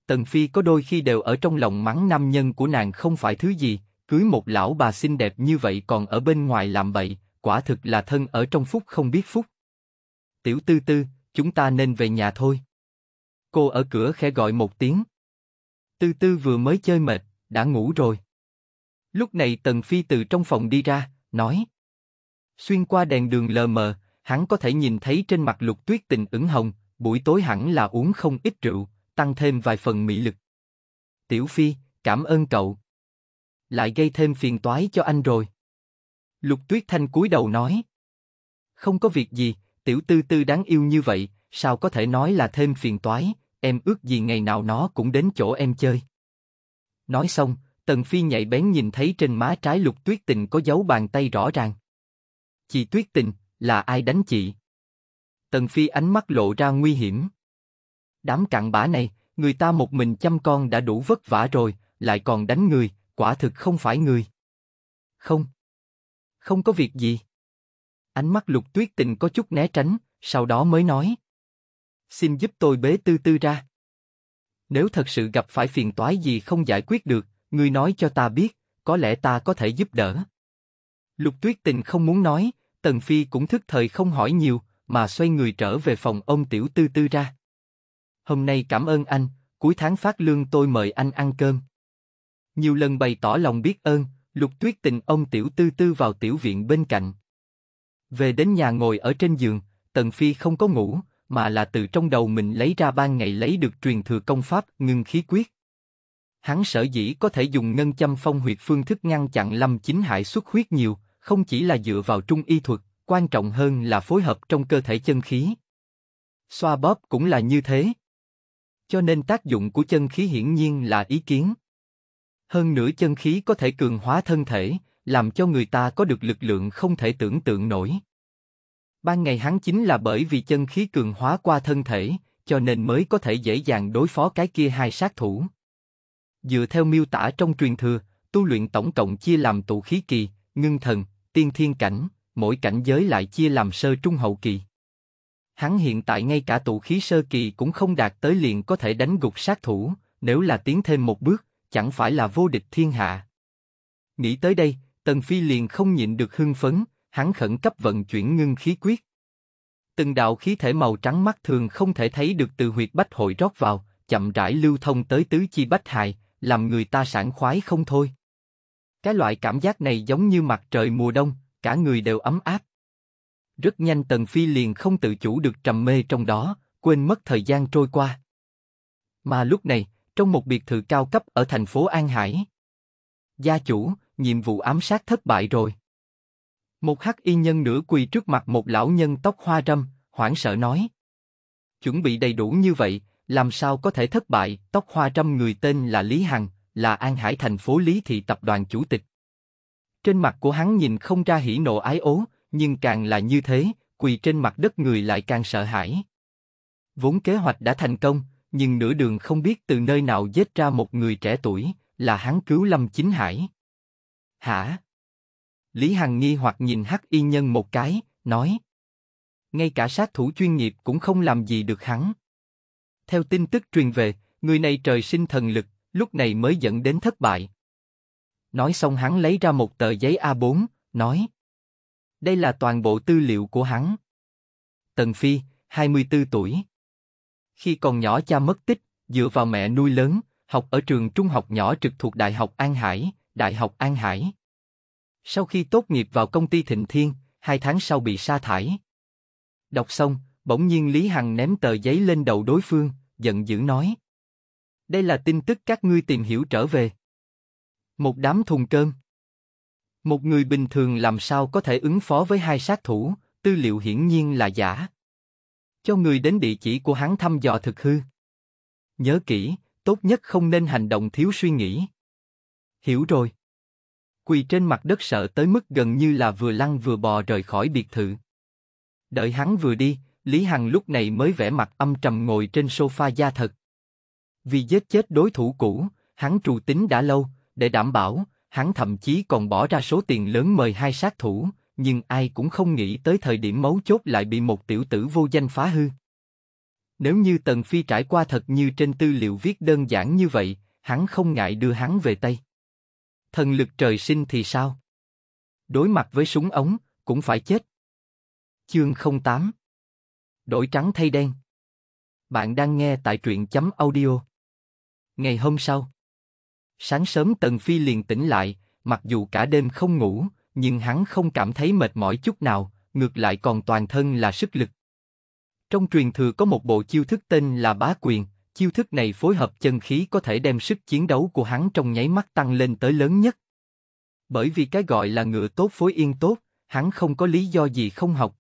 Tần Phi có đôi khi đều ở trong lòng mắng nam nhân của nàng không phải thứ gì, cưới một lão bà xinh đẹp như vậy còn ở bên ngoài làm bậy, quả thực là thân ở trong phúc không biết phúc. Tiểu Tư Tư, chúng ta nên về nhà thôi. Cô ở cửa khẽ gọi một tiếng. Tư Tư vừa mới chơi mệt, đã ngủ rồi. Lúc này Tần Phi từ trong phòng đi ra, nói. Xuyên qua đèn đường lờ mờ, hắn có thể nhìn thấy trên mặt lục tuyết tình ửng hồng, buổi tối hẳn là uống không ít rượu, tăng thêm vài phần mỹ lực. Tiểu Phi, cảm ơn cậu. Lại gây thêm phiền toái cho anh rồi. Lục Tuyết Thanh cúi đầu nói. Không có việc gì, tiểu tư tư đáng yêu như vậy, sao có thể nói là thêm phiền toái, em ước gì ngày nào nó cũng đến chỗ em chơi. Nói xong, Tần Phi nhạy bén nhìn thấy trên má trái Lục Tuyết Tình có dấu bàn tay rõ ràng. Chị Tuyết Tình, là ai đánh chị? Tần Phi ánh mắt lộ ra nguy hiểm. Đám cặn bã này, người ta một mình chăm con đã đủ vất vả rồi, lại còn đánh người, quả thực không phải người. Không. Không có việc gì. Ánh mắt lục tuyết tình có chút né tránh, sau đó mới nói. Xin giúp tôi bế tư tư ra. Nếu thật sự gặp phải phiền toái gì không giải quyết được, người nói cho ta biết, có lẽ ta có thể giúp đỡ. Lục tuyết tình không muốn nói, Tần Phi cũng thức thời không hỏi nhiều, mà xoay người trở về phòng ông tiểu tư tư ra hôm nay cảm ơn anh, cuối tháng phát lương tôi mời anh ăn cơm. Nhiều lần bày tỏ lòng biết ơn, lục tuyết tình ông tiểu tư tư vào tiểu viện bên cạnh. Về đến nhà ngồi ở trên giường, Tần Phi không có ngủ, mà là từ trong đầu mình lấy ra ban ngày lấy được truyền thừa công pháp ngưng khí quyết. Hắn sở dĩ có thể dùng ngân châm phong huyệt phương thức ngăn chặn lâm chính hại xuất huyết nhiều, không chỉ là dựa vào trung y thuật, quan trọng hơn là phối hợp trong cơ thể chân khí. Xoa bóp cũng là như thế, cho nên tác dụng của chân khí hiển nhiên là ý kiến. Hơn nữa chân khí có thể cường hóa thân thể, làm cho người ta có được lực lượng không thể tưởng tượng nổi. Ban ngày hắn chính là bởi vì chân khí cường hóa qua thân thể, cho nên mới có thể dễ dàng đối phó cái kia hai sát thủ. Dựa theo miêu tả trong truyền thừa, tu luyện tổng cộng chia làm tụ khí kỳ, ngưng thần, tiên thiên cảnh, mỗi cảnh giới lại chia làm sơ trung hậu kỳ hắn hiện tại ngay cả tụ khí sơ kỳ cũng không đạt tới liền có thể đánh gục sát thủ, nếu là tiến thêm một bước, chẳng phải là vô địch thiên hạ. Nghĩ tới đây, Tần Phi liền không nhịn được hưng phấn, hắn khẩn cấp vận chuyển ngưng khí quyết. Từng đạo khí thể màu trắng mắt thường không thể thấy được từ huyệt bách hội rót vào, chậm rãi lưu thông tới tứ chi bách hại, làm người ta sảng khoái không thôi. Cái loại cảm giác này giống như mặt trời mùa đông, cả người đều ấm áp. Rất nhanh Tần Phi liền không tự chủ được trầm mê trong đó, quên mất thời gian trôi qua. Mà lúc này, trong một biệt thự cao cấp ở thành phố An Hải, gia chủ, nhiệm vụ ám sát thất bại rồi. Một hắc y nhân nửa quỳ trước mặt một lão nhân tóc hoa râm, hoảng sợ nói. Chuẩn bị đầy đủ như vậy, làm sao có thể thất bại, tóc hoa râm người tên là Lý Hằng, là An Hải thành phố Lý Thị Tập đoàn Chủ tịch. Trên mặt của hắn nhìn không ra hỉ nộ ái ố, nhưng càng là như thế, quỳ trên mặt đất người lại càng sợ hãi. Vốn kế hoạch đã thành công, nhưng nửa đường không biết từ nơi nào giết ra một người trẻ tuổi, là hắn cứu Lâm Chính Hải. Hả? Lý Hằng nghi hoặc nhìn Hắc Y Nhân một cái, nói: ngay cả sát thủ chuyên nghiệp cũng không làm gì được hắn. Theo tin tức truyền về, người này trời sinh thần lực, lúc này mới dẫn đến thất bại. Nói xong hắn lấy ra một tờ giấy A4, nói: đây là toàn bộ tư liệu của hắn. Tần Phi, 24 tuổi. Khi còn nhỏ cha mất tích, dựa vào mẹ nuôi lớn, học ở trường trung học nhỏ trực thuộc Đại học An Hải, Đại học An Hải. Sau khi tốt nghiệp vào công ty Thịnh Thiên, hai tháng sau bị sa thải. Đọc xong, bỗng nhiên Lý Hằng ném tờ giấy lên đầu đối phương, giận dữ nói. Đây là tin tức các ngươi tìm hiểu trở về. Một đám thùng cơm. Một người bình thường làm sao có thể ứng phó với hai sát thủ, tư liệu hiển nhiên là giả. Cho người đến địa chỉ của hắn thăm dò thực hư. Nhớ kỹ, tốt nhất không nên hành động thiếu suy nghĩ. Hiểu rồi. Quỳ trên mặt đất sợ tới mức gần như là vừa lăn vừa bò rời khỏi biệt thự. Đợi hắn vừa đi, Lý Hằng lúc này mới vẽ mặt âm trầm ngồi trên sofa da thật. Vì giết chết đối thủ cũ, hắn trù tính đã lâu, để đảm bảo, hắn thậm chí còn bỏ ra số tiền lớn mời hai sát thủ, nhưng ai cũng không nghĩ tới thời điểm mấu chốt lại bị một tiểu tử vô danh phá hư. Nếu như Tần Phi trải qua thật như trên tư liệu viết đơn giản như vậy, hắn không ngại đưa hắn về Tây. Thần lực trời sinh thì sao? Đối mặt với súng ống, cũng phải chết. Chương 08 Đổi trắng thay đen Bạn đang nghe tại truyện chấm audio. Ngày hôm sau Sáng sớm Tần Phi liền tỉnh lại, mặc dù cả đêm không ngủ, nhưng hắn không cảm thấy mệt mỏi chút nào, ngược lại còn toàn thân là sức lực. Trong truyền thừa có một bộ chiêu thức tên là bá quyền, chiêu thức này phối hợp chân khí có thể đem sức chiến đấu của hắn trong nháy mắt tăng lên tới lớn nhất. Bởi vì cái gọi là ngựa tốt phối yên tốt, hắn không có lý do gì không học.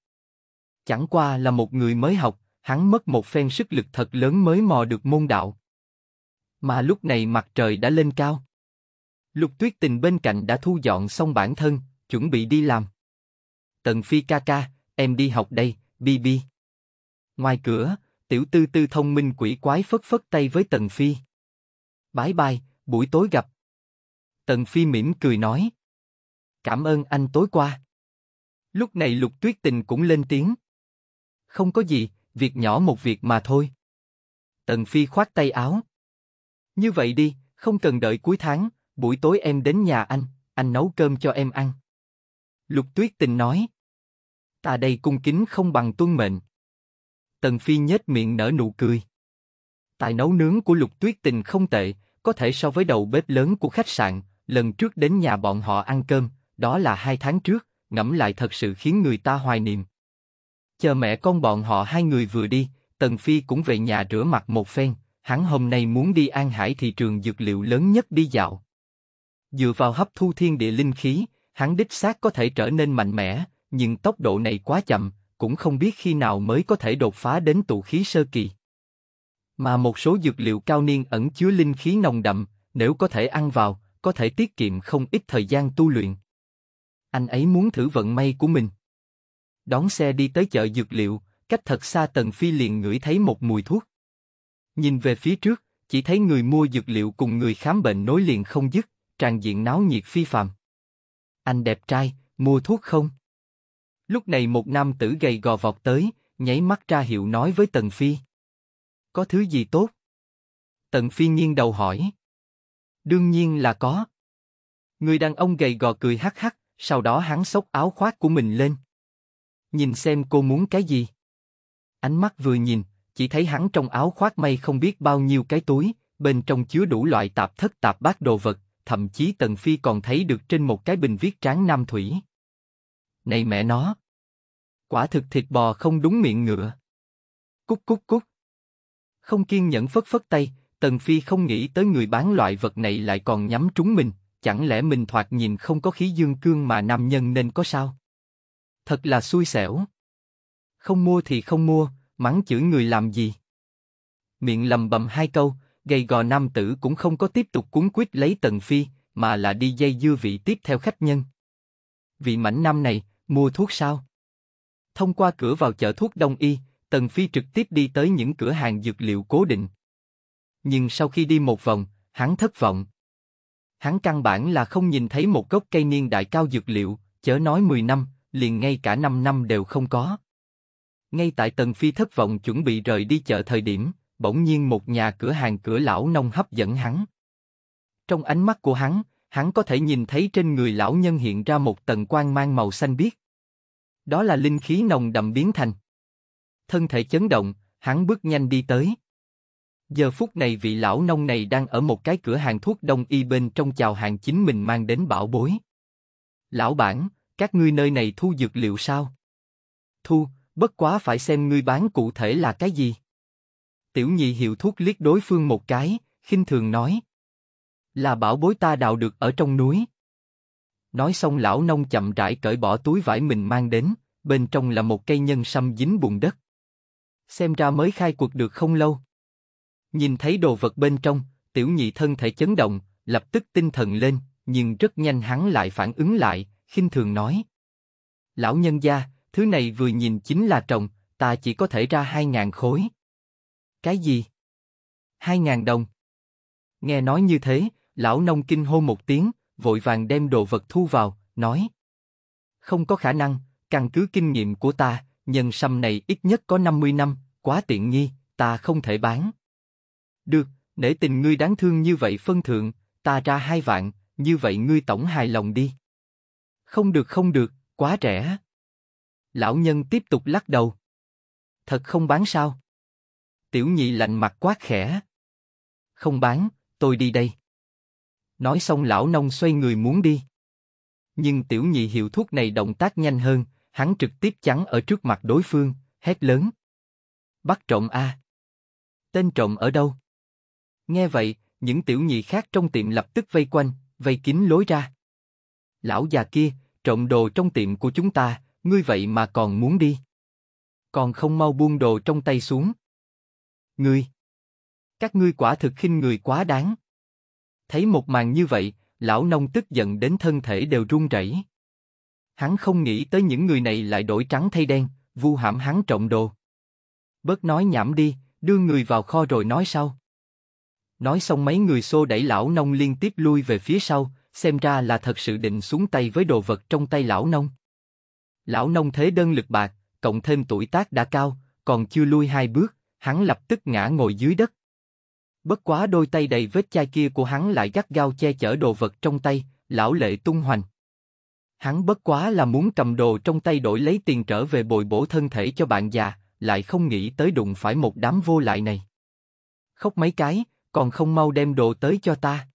Chẳng qua là một người mới học, hắn mất một phen sức lực thật lớn mới mò được môn đạo. Mà lúc này mặt trời đã lên cao. Lục tuyết tình bên cạnh đã thu dọn xong bản thân, chuẩn bị đi làm. Tần Phi ca ca, em đi học đây, bi bi. Ngoài cửa, tiểu tư tư thông minh quỷ quái phất phất tay với Tần Phi. Bái bai, buổi tối gặp. Tần Phi mỉm cười nói. Cảm ơn anh tối qua. Lúc này lục tuyết tình cũng lên tiếng. Không có gì, việc nhỏ một việc mà thôi. Tần Phi khoát tay áo. Như vậy đi, không cần đợi cuối tháng, buổi tối em đến nhà anh, anh nấu cơm cho em ăn. Lục tuyết tình nói. Ta đây cung kính không bằng tuân mệnh. Tần Phi nhếch miệng nở nụ cười. Tài nấu nướng của lục tuyết tình không tệ, có thể so với đầu bếp lớn của khách sạn, lần trước đến nhà bọn họ ăn cơm, đó là hai tháng trước, ngẫm lại thật sự khiến người ta hoài niệm. Chờ mẹ con bọn họ hai người vừa đi, Tần Phi cũng về nhà rửa mặt một phen, hắn hôm nay muốn đi An Hải thị trường dược liệu lớn nhất đi dạo. Dựa vào hấp thu thiên địa linh khí, hắn đích xác có thể trở nên mạnh mẽ, nhưng tốc độ này quá chậm, cũng không biết khi nào mới có thể đột phá đến tụ khí sơ kỳ. Mà một số dược liệu cao niên ẩn chứa linh khí nồng đậm, nếu có thể ăn vào, có thể tiết kiệm không ít thời gian tu luyện. Anh ấy muốn thử vận may của mình. Đón xe đi tới chợ dược liệu, cách thật xa Tần Phi liền ngửi thấy một mùi thuốc. Nhìn về phía trước, chỉ thấy người mua dược liệu cùng người khám bệnh nối liền không dứt, tràn diện náo nhiệt phi phàm. Anh đẹp trai, mua thuốc không? Lúc này một nam tử gầy gò vọt tới, nháy mắt ra hiệu nói với Tần Phi. Có thứ gì tốt? Tần Phi nghiêng đầu hỏi. Đương nhiên là có. Người đàn ông gầy gò cười hắc hắc, sau đó hắn xốc áo khoác của mình lên. Nhìn xem cô muốn cái gì. Ánh mắt vừa nhìn, chỉ thấy hắn trong áo khoác may không biết bao nhiêu cái túi, bên trong chứa đủ loại tạp thất tạp bát đồ vật, thậm chí Tần Phi còn thấy được trên một cái bình viết tráng nam thủy. Này mẹ nó! Quả thực thịt bò không đúng miệng ngựa. Cúc cúc cúc! Không kiên nhẫn phất phất tay, Tần Phi không nghĩ tới người bán loại vật này lại còn nhắm trúng mình, chẳng lẽ mình thoạt nhìn không có khí dương cương mà nam nhân nên có sao? Thật là xui xẻo. Không mua thì không mua, mắng chửi người làm gì? Miệng lầm bầm hai câu, gầy gò nam tử cũng không có tiếp tục cuốn quýt lấy Tần Phi, mà là đi dây dưa vị tiếp theo khách nhân. Vị mảnh nam này, mua thuốc sao? Thông qua cửa vào chợ thuốc Đông Y, Tần Phi trực tiếp đi tới những cửa hàng dược liệu cố định. Nhưng sau khi đi một vòng, hắn thất vọng. Hắn căn bản là không nhìn thấy một gốc cây niên đại cao dược liệu, chớ nói 10 năm, liền ngay cả 5 năm đều không có. Ngay tại Tần Phi thất vọng chuẩn bị rời đi chợ thời điểm, bỗng nhiên một nhà cửa hàng cửa lão nông hấp dẫn hắn. Trong ánh mắt của hắn, hắn có thể nhìn thấy trên người lão nhân hiện ra một tầng quang mang màu xanh biếc. Đó là linh khí nồng đậm biến thành. Thân thể chấn động, hắn bước nhanh đi tới. Giờ phút này vị lão nông này đang ở một cái cửa hàng thuốc đông y bên trong chào hàng chính mình mang đến bảo bối. Lão bản, các ngươi nơi này thu dược liệu sao? Thu, bất quá phải xem ngươi bán cụ thể là cái gì. Tiểu nhị hiệu thuốc liếc đối phương một cái, khinh thường nói. Là bảo bối ta đào được ở trong núi. Nói xong lão nông chậm rãi cởi bỏ túi vải mình mang đến, bên trong là một cây nhân sâm dính bùn đất. Xem ra mới khai cuộc được không lâu. Nhìn thấy đồ vật bên trong, tiểu nhị thân thể chấn động, lập tức tinh thần lên, nhưng rất nhanh hắn lại phản ứng lại, khinh thường nói. Lão nhân gia, Thứ này vừa nhìn chính là trồng, ta chỉ có thể ra hai ngàn khối. Cái gì? Hai ngàn đồng. Nghe nói như thế, lão nông kinh hô một tiếng, vội vàng đem đồ vật thu vào, nói. Không có khả năng, căn cứ kinh nghiệm của ta, nhân sâm này ít nhất có 50 năm, quá tiện nghi, ta không thể bán. Được, để tình ngươi đáng thương như vậy phân thượng, ta ra hai vạn, như vậy ngươi tổng hài lòng đi. Không được không được, quá rẻ. Lão nhân tiếp tục lắc đầu. Thật không bán sao? Tiểu nhị lạnh mặt quát khẽ. Không bán, tôi đi đây. Nói xong lão nông xoay người muốn đi. Nhưng tiểu nhị hiệu thuốc này động tác nhanh hơn, hắn trực tiếp chắn ở trước mặt đối phương, hét lớn. Bắt trộm A. Tên trộm ở đâu? Nghe vậy, những tiểu nhị khác trong tiệm lập tức vây quanh, vây kín lối ra. Lão già kia, trộm đồ trong tiệm của chúng ta, ngươi vậy mà còn muốn đi? Còn không mau buông đồ trong tay xuống. Ngươi, các ngươi quả thực khinh người quá đáng. Thấy một màn như vậy, lão nông tức giận đến thân thể đều run rẩy. Hắn không nghĩ tới những người này lại đổi trắng thay đen, vu hãm hắn trọng đồ. Bớt nói nhảm đi, đưa người vào kho rồi nói sau. Nói xong mấy người xô đẩy lão nông liên tiếp lui về phía sau, xem ra là thật sự định xuống tay với đồ vật trong tay lão nông. Lão nông thế đơn lực bạc, cộng thêm tuổi tác đã cao, còn chưa lui hai bước, hắn lập tức ngã ngồi dưới đất. Bất quá đôi tay đầy vết chai kia của hắn lại gắt gao che chở đồ vật trong tay, lão lệ tung hoành. Hắn bất quá là muốn cầm đồ trong tay đổi lấy tiền trở về bồi bổ thân thể cho bạn già, lại không nghĩ tới đụng phải một đám vô lại này. Khóc mấy cái, còn không mau đem đồ tới cho ta.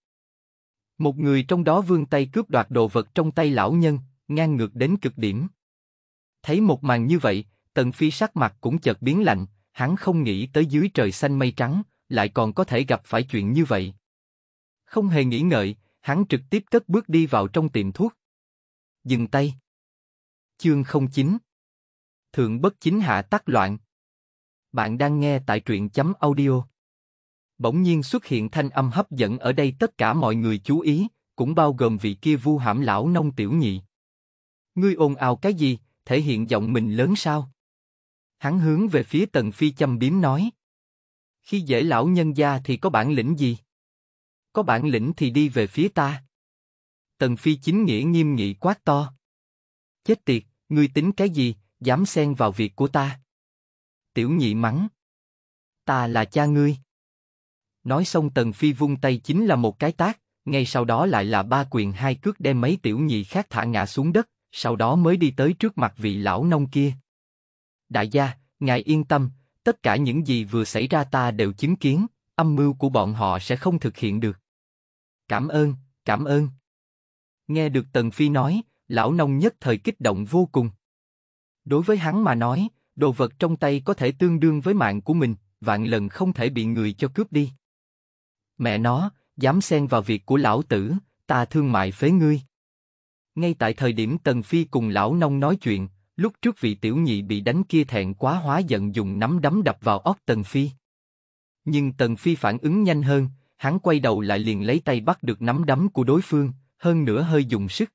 Một người trong đó vươn tay cướp đoạt đồ vật trong tay lão nhân, ngang ngược đến cực điểm. Thấy một màn như vậy, Tần Phi sắc mặt cũng chợt biến lạnh, hắn không nghĩ tới dưới trời xanh mây trắng, lại còn có thể gặp phải chuyện như vậy. Không hề nghĩ ngợi, hắn trực tiếp cất bước đi vào trong tiệm thuốc. Dừng tay. Chương 09 Thượng bất chính hạ tắc loạn. Bạn đang nghe tại truyện chấm audio. Bỗng nhiên xuất hiện thanh âm hấp dẫn ở đây tất cả mọi người chú ý, cũng bao gồm vị kia vu hãm lão nông tiểu nhị. Ngươi ồn ào cái gì, thể hiện giọng mình lớn sao? Hắn hướng về phía Tần Phi châm biếm nói. Khi dễ lão nhân gia thì có bản lĩnh gì? Có bản lĩnh thì đi về phía ta. Tần Phi chính nghĩa nghiêm nghị quát to. Chết tiệt, ngươi tính cái gì, dám xen vào việc của ta? Tiểu nhị mắng. Ta là cha ngươi. Nói xong Tần Phi vung tay chính là một cái tác, ngay sau đó lại là ba quyền hai cước đem mấy tiểu nhị khác thả ngã xuống đất, sau đó mới đi tới trước mặt vị lão nông kia. Đại gia, ngài yên tâm, tất cả những gì vừa xảy ra ta đều chứng kiến, âm mưu của bọn họ sẽ không thực hiện được. Cảm ơn, cảm ơn. Nghe được Tần Phi nói, lão nông nhất thời kích động vô cùng. Đối với hắn mà nói, đồ vật trong tay có thể tương đương với mạng của mình, vạn lần không thể bị người cho cướp đi. Mẹ nó, dám xen vào việc của lão tử, ta thương mại phế ngươi. Ngay tại thời điểm Tần Phi cùng lão nông nói chuyện, lúc trước vị tiểu nhị bị đánh kia thẹn quá hóa giận dùng nắm đấm đập vào óc Tần Phi. Nhưng Tần Phi phản ứng nhanh hơn, hắn quay đầu lại liền lấy tay bắt được nắm đấm của đối phương, hơn nữa hơi dùng sức.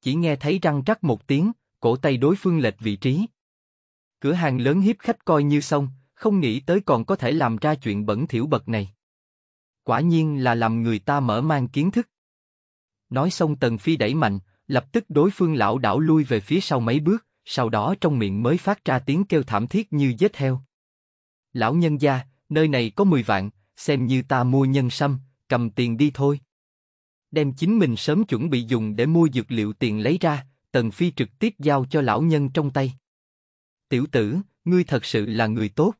Chỉ nghe thấy răng rắc một tiếng, cổ tay đối phương lệch vị trí. Cửa hàng lớn hiếp khách coi như xong, không nghĩ tới còn có thể làm ra chuyện bẩn thỉu bậc này. Quả nhiên là làm người ta mở mang kiến thức. Nói xong Tần Phi đẩy mạnh, Lập tức đối phương lão đảo lui về phía sau mấy bước, sau đó trong miệng mới phát ra tiếng kêu thảm thiết như dết heo. Lão nhân gia, nơi này có 10 vạn, xem như ta mua nhân sâm, cầm tiền đi thôi. Đem chính mình sớm chuẩn bị dùng để mua dược liệu tiền lấy ra, Tần Phi trực tiếp giao cho lão nhân trong tay. Tiểu tử, ngươi thật sự là người tốt.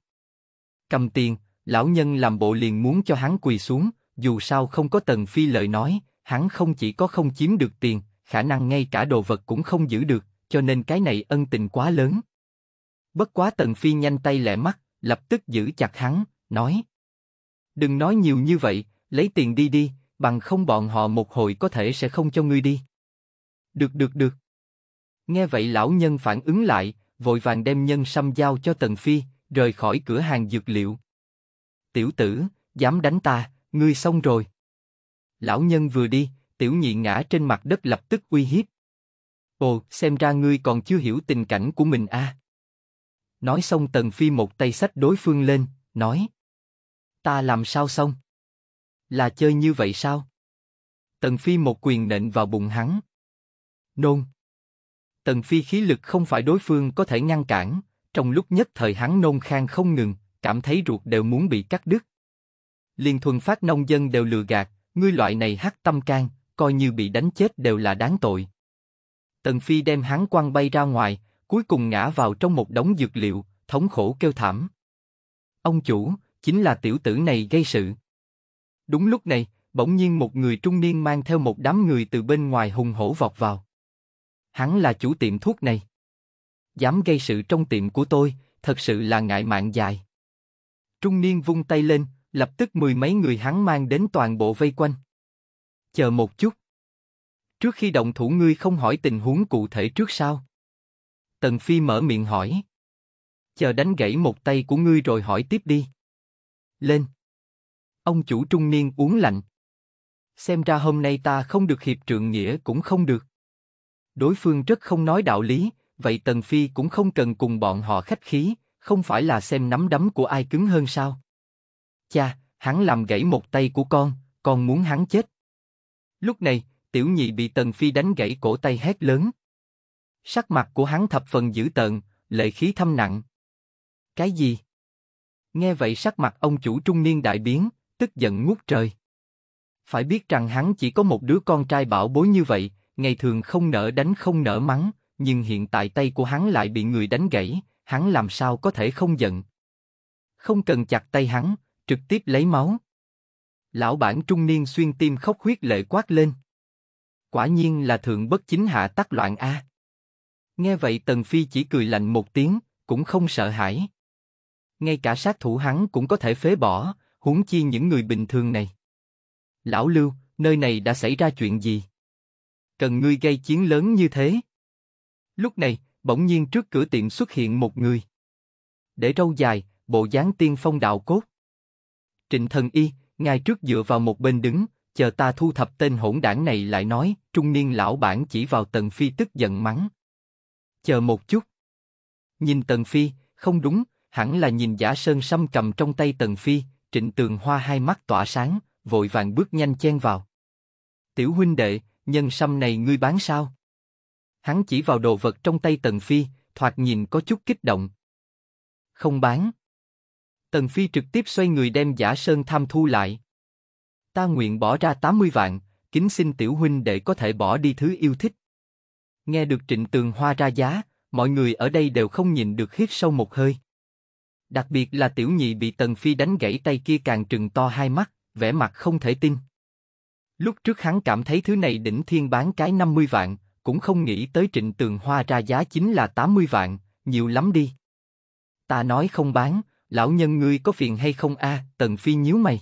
Cầm tiền, lão nhân làm bộ liền muốn cho hắn quỳ xuống, dù sao không có Tần Phi lời nói, hắn không chỉ có không chiếm được tiền, khả năng ngay cả đồ vật cũng không giữ được, cho nên cái này ân tình quá lớn. Bất quá Tần Phi nhanh tay lẹ mắt, lập tức giữ chặt hắn, nói. Đừng nói nhiều như vậy, lấy tiền đi đi, bằng không bọn họ một hồi có thể sẽ không cho ngươi đi. Được được được. Nghe vậy lão nhân phản ứng lại, vội vàng đem nhân xăm giao cho Tần Phi, rời khỏi cửa hàng dược liệu. Tiểu tử, dám đánh ta, ngươi xong rồi. Lão nhân vừa đi, tiểu nhị ngã trên mặt đất lập tức uy hiếp. Ồ, xem ra ngươi còn chưa hiểu tình cảnh của mình à. Nói xong Tần Phi một tay sách đối phương lên, nói. Ta làm sao xong? Là chơi như vậy sao? Tần Phi một quyền nện vào bụng hắn. Nôn. Tần Phi khí lực không phải đối phương có thể ngăn cản, trong lúc nhất thời hắn nôn khang không ngừng, cảm thấy ruột đều muốn bị cắt đứt. Liên thuần phát nông dân đều lừa gạt, ngươi loại này hắc tâm can, coi như bị đánh chết đều là đáng tội. Tần Phi đem hắn quăng bay ra ngoài, cuối cùng ngã vào trong một đống dược liệu, thống khổ kêu thảm. Ông chủ, chính là tiểu tử này gây sự. Đúng lúc này, bỗng nhiên một người trung niên mang theo một đám người từ bên ngoài hùng hổ vọt vào. Hắn là chủ tiệm thuốc này. Dám gây sự trong tiệm của tôi, thật sự là ngại mạng dài. Trung niên vung tay lên, lập tức mười mấy người hắn mang đến toàn bộ vây quanh. Chờ một chút. Trước khi động thủ ngươi không hỏi tình huống cụ thể trước sao? Tần Phi mở miệng hỏi. Chờ đánh gãy một tay của ngươi rồi hỏi tiếp đi. Lên. Ông chủ trung niên uống lạnh. Xem ra hôm nay ta không được hiệp trượng nghĩa cũng không được. Đối phương rất không nói đạo lý, vậy Tần Phi cũng không cần cùng bọn họ khách khí, không phải là xem nắm đấm của ai cứng hơn sao? Cha, hắn làm gãy một tay của con, con muốn hắn chết. Lúc này, tiểu nhị bị Tần Phi đánh gãy cổ tay hét lớn. Sắc mặt của hắn thập phần dữ tợn, lệ khí thâm nặng. Cái gì? Nghe vậy sắc mặt ông chủ trung niên đại biến, tức giận ngút trời. Phải biết rằng hắn chỉ có một đứa con trai bảo bối như vậy, ngày thường không nỡ đánh không nỡ mắng, nhưng hiện tại tay của hắn lại bị người đánh gãy, hắn làm sao có thể không giận. Không cần chặt tay hắn, trực tiếp lấy máu. Lão bản trung niên xuyên tim khóc huyết lệ quát lên. Quả nhiên là thượng bất chính hạ tắc loạn a. Nghe vậy Tần Phi chỉ cười lạnh một tiếng, cũng không sợ hãi. Ngay cả sát thủ hắn cũng có thể phế bỏ, huống chi những người bình thường này. Lão Lưu, nơi này đã xảy ra chuyện gì? Cần ngươi gây chiến lớn như thế? Lúc này, bỗng nhiên trước cửa tiệm xuất hiện một người. Để râu dài, bộ dáng tiên phong đạo cốt. Trịnh thần y, ngay trước dựa vào một bên đứng, chờ ta thu thập tên hỗn đảng này lại nói, trung niên lão bản chỉ vào Tần Phi tức giận mắng. Chờ một chút. Nhìn Tần Phi, không đúng, hẳn là nhìn giả sơn xăm cầm trong tay Tần Phi, trịnh tường hoa hai mắt tỏa sáng, vội vàng bước nhanh chen vào. Tiểu huynh đệ, nhân xăm này ngươi bán sao? Hắn chỉ vào đồ vật trong tay Tần Phi, thoạt nhìn có chút kích động. Không bán. Tần Phi trực tiếp xoay người đem giả sơn tham thu lại. Ta nguyện bỏ ra 80 vạn, kính xin tiểu huynh để có thể bỏ đi thứ yêu thích. Nghe được trịnh tường hoa ra giá, mọi người ở đây đều không nhìn được hít sâu một hơi. Đặc biệt là tiểu nhị bị Tần Phi đánh gãy tay kia càng trừng to hai mắt, vẻ mặt không thể tin. Lúc trước hắn cảm thấy thứ này đỉnh thiên bán cái 50 vạn, cũng không nghĩ tới trịnh tường hoa ra giá chính là 80 vạn, nhiều lắm đi. Ta nói không bán, lão nhân ngươi có phiền hay không a? Tần Phi nhíu mày.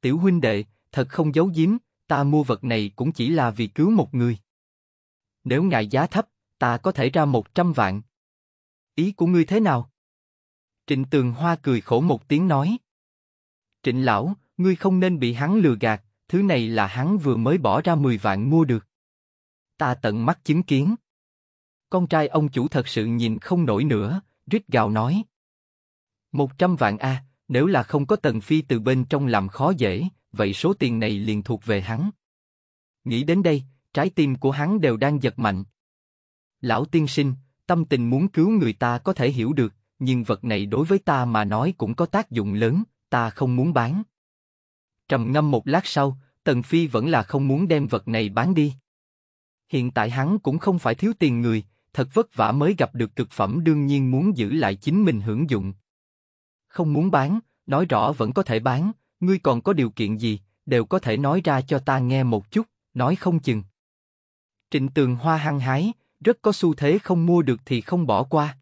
Tiểu huynh đệ, thật không giấu giếm, ta mua vật này cũng chỉ là vì cứu một người. Nếu ngài giá thấp, ta có thể ra một trăm vạn. Ý của ngươi thế nào? Trịnh Tường Hoa cười khổ một tiếng nói. Trịnh lão, ngươi không nên bị hắn lừa gạt, thứ này là hắn vừa mới bỏ ra mười vạn mua được. Ta tận mắt chứng kiến. Con trai ông chủ thật sự nhìn không nổi nữa, rít gào nói. Một trăm vạn a, nếu là không có Tần Phi từ bên trong làm khó dễ, vậy số tiền này liền thuộc về hắn. Nghĩ đến đây, trái tim của hắn đều đang giật mạnh. Lão tiên sinh, tâm tình muốn cứu người ta có thể hiểu được, nhưng vật này đối với ta mà nói cũng có tác dụng lớn, ta không muốn bán. Trầm ngâm một lát sau, Tần Phi vẫn là không muốn đem vật này bán đi. Hiện tại hắn cũng không phải thiếu tiền người, thật vất vả mới gặp được cực phẩm đương nhiên muốn giữ lại chính mình hưởng dụng không muốn bán, nói rõ vẫn có thể bán, ngươi còn có điều kiện gì, đều có thể nói ra cho ta nghe một chút, nói không chừng. Trịnh Tường Hoa hăng hái, rất có xu thế không mua được thì không bỏ qua.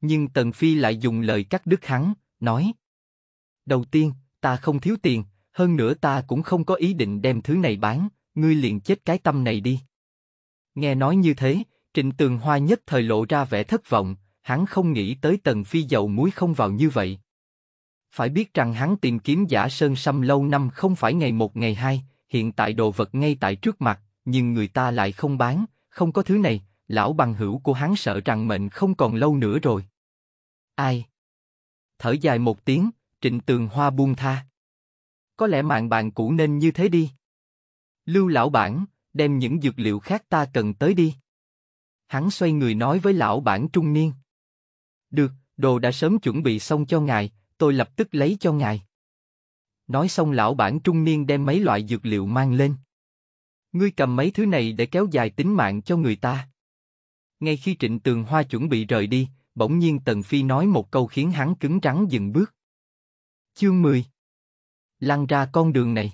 Nhưng Tần Phi lại dùng lời cắt đứt hắn, nói. Đầu tiên, ta không thiếu tiền, hơn nữa ta cũng không có ý định đem thứ này bán, ngươi liền chết cái tâm này đi. Nghe nói như thế, Trịnh Tường Hoa nhất thời lộ ra vẻ thất vọng, hắn không nghĩ tới tần phi dầu muối không vào như vậy. Phải biết rằng hắn tìm kiếm giả sơn sâm lâu năm không phải ngày một ngày hai, hiện tại đồ vật ngay tại trước mặt, nhưng người ta lại không bán, không có thứ này, lão bằng hữu của hắn sợ rằng mệnh không còn lâu nữa rồi. Ai? Thở dài một tiếng, trịnh tường hoa buông tha. Có lẽ mạng bạn cũ nên như thế đi. Lưu lão bản, đem những dược liệu khác ta cần tới đi. Hắn xoay người nói với lão bản trung niên. Được, đồ đã sớm chuẩn bị xong cho ngài, tôi lập tức lấy cho ngài. Nói xong lão bản trung niên đem mấy loại dược liệu mang lên. Ngươi cầm mấy thứ này để kéo dài tính mạng cho người ta. Ngay khi Trịnh Tường Hoa chuẩn bị rời đi, bỗng nhiên Tần Phi nói một câu khiến hắn cứng trắng dừng bước. Chương 10 Lăn ra con đường này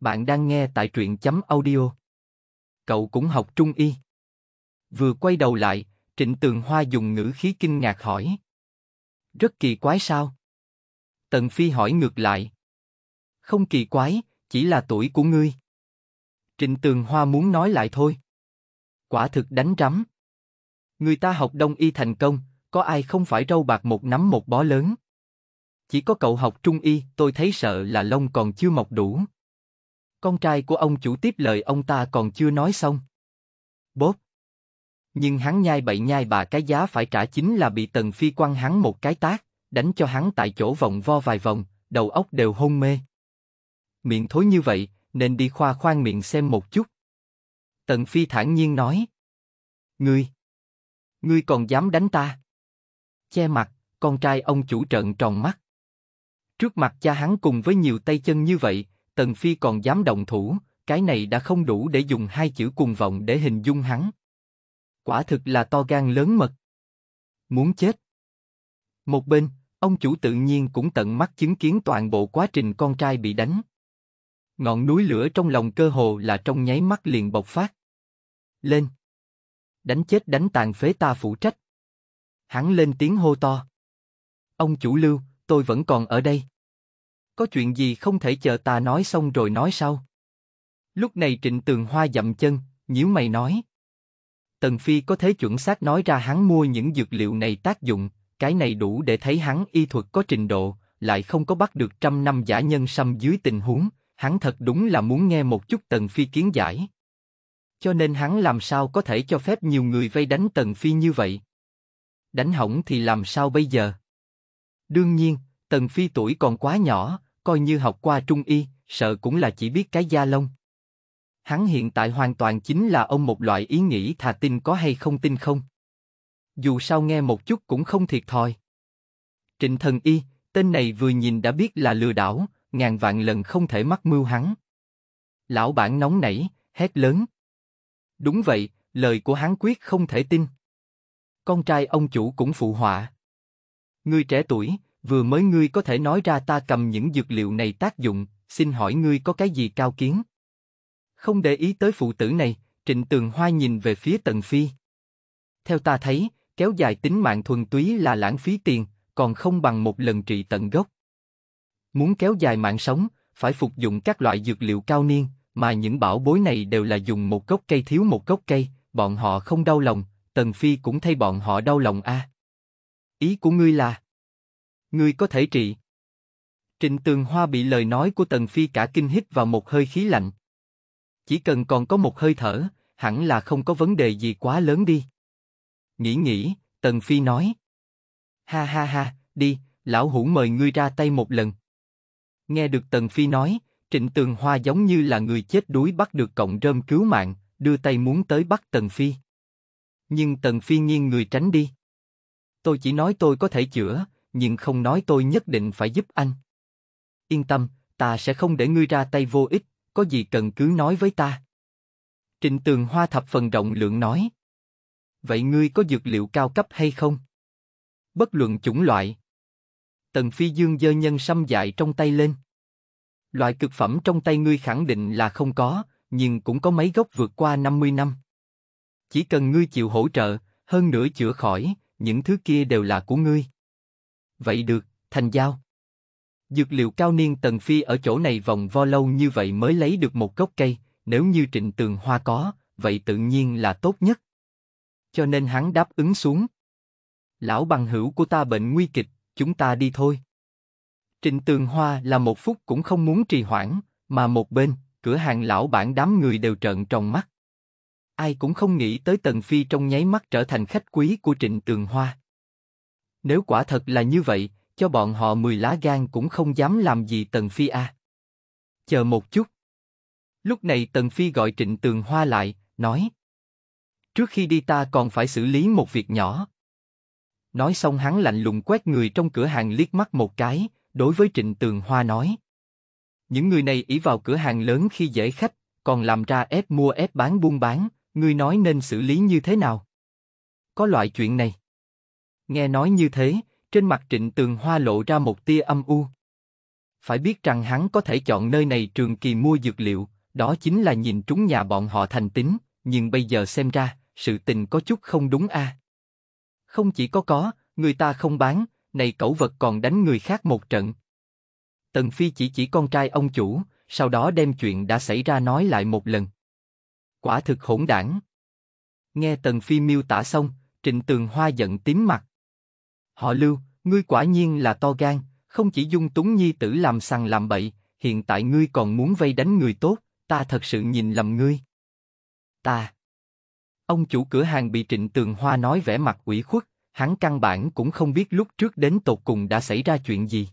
Bạn đang nghe tại truyện chấm audio Cậu cũng học trung y Vừa quay đầu lại, Trịnh Tường Hoa dùng ngữ khí kinh ngạc hỏi. Rất kỳ quái sao? Tần Phi hỏi ngược lại. Không kỳ quái, chỉ là tuổi của ngươi. Trịnh Tường Hoa muốn nói lại thôi. Quả thực đánh rắm. Người ta học đông y thành công, có ai không phải râu bạc một nắm một bó lớn. Chỉ có cậu học trung y, tôi thấy sợ là lông còn chưa mọc đủ. Con trai của ông chủ tiếp lời ông ta còn chưa nói xong. Bốp. Nhưng hắn nhai bậy nhai bà cái giá phải trả chính là bị Tần Phi quăng hắn một cái tác, đánh cho hắn tại chỗ vòng vo vài vòng, đầu óc đều hôn mê. Miệng thối như vậy, nên đi khoa khoan miệng xem một chút. Tần Phi thản nhiên nói. Ngươi! Ngươi còn dám đánh ta? Che mặt, con trai ông chủ trợn tròn mắt. Trước mặt cha hắn cùng với nhiều tay chân như vậy, Tần Phi còn dám động thủ, cái này đã không đủ để dùng hai chữ cuồng vọng để hình dung hắn quả thực là to gan lớn mật. Muốn chết. Một bên, ông chủ tự nhiên cũng tận mắt chứng kiến toàn bộ quá trình con trai bị đánh. Ngọn núi lửa trong lòng cơ hồ là trong nháy mắt liền bộc phát. Lên. Đánh chết đánh tàn phế ta phụ trách. Hắn lên tiếng hô to. Ông chủ lưu, tôi vẫn còn ở đây. Có chuyện gì không thể chờ ta nói xong rồi nói sau. Lúc này Trịnh Tường Hoa dậm chân, nhíu mày nói. Tần Phi có thể chuẩn xác nói ra hắn mua những dược liệu này tác dụng, cái này đủ để thấy hắn y thuật có trình độ, lại không có bắt được trăm năm giả nhân xâm dưới tình huống, hắn thật đúng là muốn nghe một chút Tần Phi kiến giải. Cho nên hắn làm sao có thể cho phép nhiều người vây đánh Tần Phi như vậy? Đánh hỏng thì làm sao bây giờ? Đương nhiên, Tần Phi tuổi còn quá nhỏ, coi như học qua trung y, sợ cũng là chỉ biết cái da lông. Hắn hiện tại hoàn toàn chính là ông một loại ý nghĩ thà tin có hay không tin không. Dù sao nghe một chút cũng không thiệt thòi. Trịnh thần y, tên này vừa nhìn đã biết là lừa đảo, ngàn vạn lần không thể mắc mưu hắn. Lão bản nóng nảy, hét lớn. Đúng vậy, lời của hắn quyết không thể tin. Con trai ông chủ cũng phụ họa. Ngươi trẻ tuổi, vừa mới ngươi có thể nói ra ta cầm những dược liệu này tác dụng, xin hỏi ngươi có cái gì cao kiến? Không để ý tới phụ tử này, Trịnh Tường Hoa nhìn về phía Tần Phi. Theo ta thấy, kéo dài tính mạng thuần túy là lãng phí tiền, còn không bằng một lần trị tận gốc. Muốn kéo dài mạng sống, phải phục dụng các loại dược liệu cao niên, mà những bảo bối này đều là dùng một gốc cây thiếu một gốc cây, bọn họ không đau lòng, Tần Phi cũng thay bọn họ đau lòng a. À. Ý của ngươi là, ngươi có thể trị. Trịnh Tường Hoa bị lời nói của Tần Phi cả kinh hít vào một hơi khí lạnh chỉ cần còn có một hơi thở, hẳn là không có vấn đề gì quá lớn đi. Nghĩ nghĩ, Tần Phi nói. Ha ha ha, đi, lão hủ mời ngươi ra tay một lần. Nghe được Tần Phi nói, Trịnh Tường Hoa giống như là người chết đuối bắt được cọng rơm cứu mạng, đưa tay muốn tới bắt Tần Phi. Nhưng Tần Phi nghiêng người tránh đi. Tôi chỉ nói tôi có thể chữa, nhưng không nói tôi nhất định phải giúp anh. Yên tâm, ta sẽ không để ngươi ra tay vô ích, có gì cần cứ nói với ta. Trịnh Tường Hoa thập phần rộng lượng nói. Vậy ngươi có dược liệu cao cấp hay không? Bất luận chủng loại. Tần Phi Dương dơ nhân xăm dại trong tay lên. Loại cực phẩm trong tay ngươi khẳng định là không có, nhưng cũng có mấy gốc vượt qua 50 năm. Chỉ cần ngươi chịu hỗ trợ, hơn nữa chữa khỏi, những thứ kia đều là của ngươi. Vậy được, thành giao. Dược liệu cao niên Tần Phi ở chỗ này vòng vo lâu như vậy mới lấy được một gốc cây, nếu như trịnh tường hoa có, vậy tự nhiên là tốt nhất. Cho nên hắn đáp ứng xuống. Lão bằng hữu của ta bệnh nguy kịch, chúng ta đi thôi. Trịnh tường hoa là một phút cũng không muốn trì hoãn, mà một bên, cửa hàng lão bản đám người đều trợn tròn mắt. Ai cũng không nghĩ tới Tần Phi trong nháy mắt trở thành khách quý của Trịnh Tường Hoa. Nếu quả thật là như vậy, cho bọn họ 10 lá gan cũng không dám làm gì Tần Phi a. À. Chờ một chút. Lúc này Tần Phi gọi Trịnh Tường Hoa lại, nói. Trước khi đi ta còn phải xử lý một việc nhỏ. Nói xong hắn lạnh lùng quét người trong cửa hàng liếc mắt một cái, đối với Trịnh Tường Hoa nói. Những người này ý vào cửa hàng lớn khi dễ khách, còn làm ra ép mua ép bán buôn bán, ngươi nói nên xử lý như thế nào? Có loại chuyện này. Nghe nói như thế, trên mặt Trịnh Tường Hoa lộ ra một tia âm u. Phải biết rằng hắn có thể chọn nơi này trường kỳ mua dược liệu, đó chính là nhìn trúng nhà bọn họ thành tính, nhưng bây giờ xem ra, sự tình có chút không đúng a. À. Không chỉ có có, người ta không bán, này cẩu vật còn đánh người khác một trận. Tần Phi chỉ chỉ con trai ông chủ, sau đó đem chuyện đã xảy ra nói lại một lần. Quả thực hỗn đảng. Nghe Tần Phi miêu tả xong, Trịnh Tường Hoa giận tím mặt. Họ lưu, ngươi quả nhiên là to gan, không chỉ dung túng nhi tử làm sằng làm bậy, hiện tại ngươi còn muốn vây đánh người tốt, ta thật sự nhìn lầm ngươi. Ta. Ông chủ cửa hàng bị Trịnh Tường Hoa nói vẻ mặt ủy khuất, hắn căn bản cũng không biết lúc trước đến tột cùng đã xảy ra chuyện gì.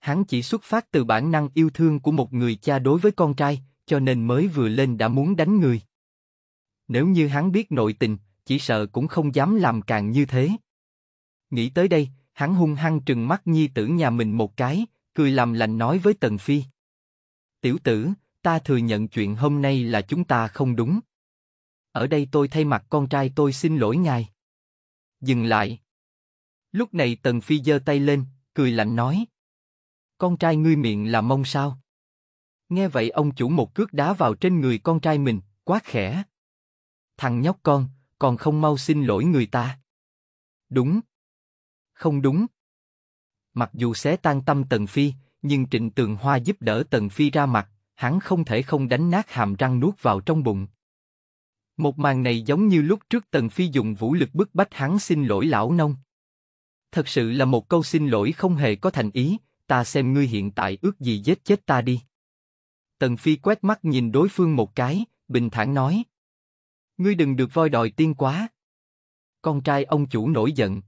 Hắn chỉ xuất phát từ bản năng yêu thương của một người cha đối với con trai, cho nên mới vừa lên đã muốn đánh người. Nếu như hắn biết nội tình, chỉ sợ cũng không dám làm càng như thế. Nghĩ tới đây, hắn hung hăng trừng mắt nhi tử nhà mình một cái, cười làm lành nói với Tần Phi. Tiểu tử, ta thừa nhận chuyện hôm nay là chúng ta không đúng. Ở đây tôi thay mặt con trai tôi xin lỗi ngài. Dừng lại. Lúc này Tần Phi giơ tay lên, cười lạnh nói. Con trai ngươi miệng là mong sao? Nghe vậy ông chủ một cước đá vào trên người con trai mình, quá khẽ. Thằng nhóc con, còn không mau xin lỗi người ta. Đúng, không đúng. Mặc dù xé tan tâm Tần Phi, nhưng Trịnh Tường Hoa giúp đỡ Tần Phi ra mặt, hắn không thể không đánh nát hàm răng nuốt vào trong bụng. Một màn này giống như lúc trước Tần Phi dùng vũ lực bức bách hắn xin lỗi lão nông. Thật sự là một câu xin lỗi không hề có thành ý, ta xem ngươi hiện tại ước gì giết chết ta đi. Tần Phi quét mắt nhìn đối phương một cái, bình thản nói. Ngươi đừng được voi đòi tiên quá. Con trai ông chủ nổi giận,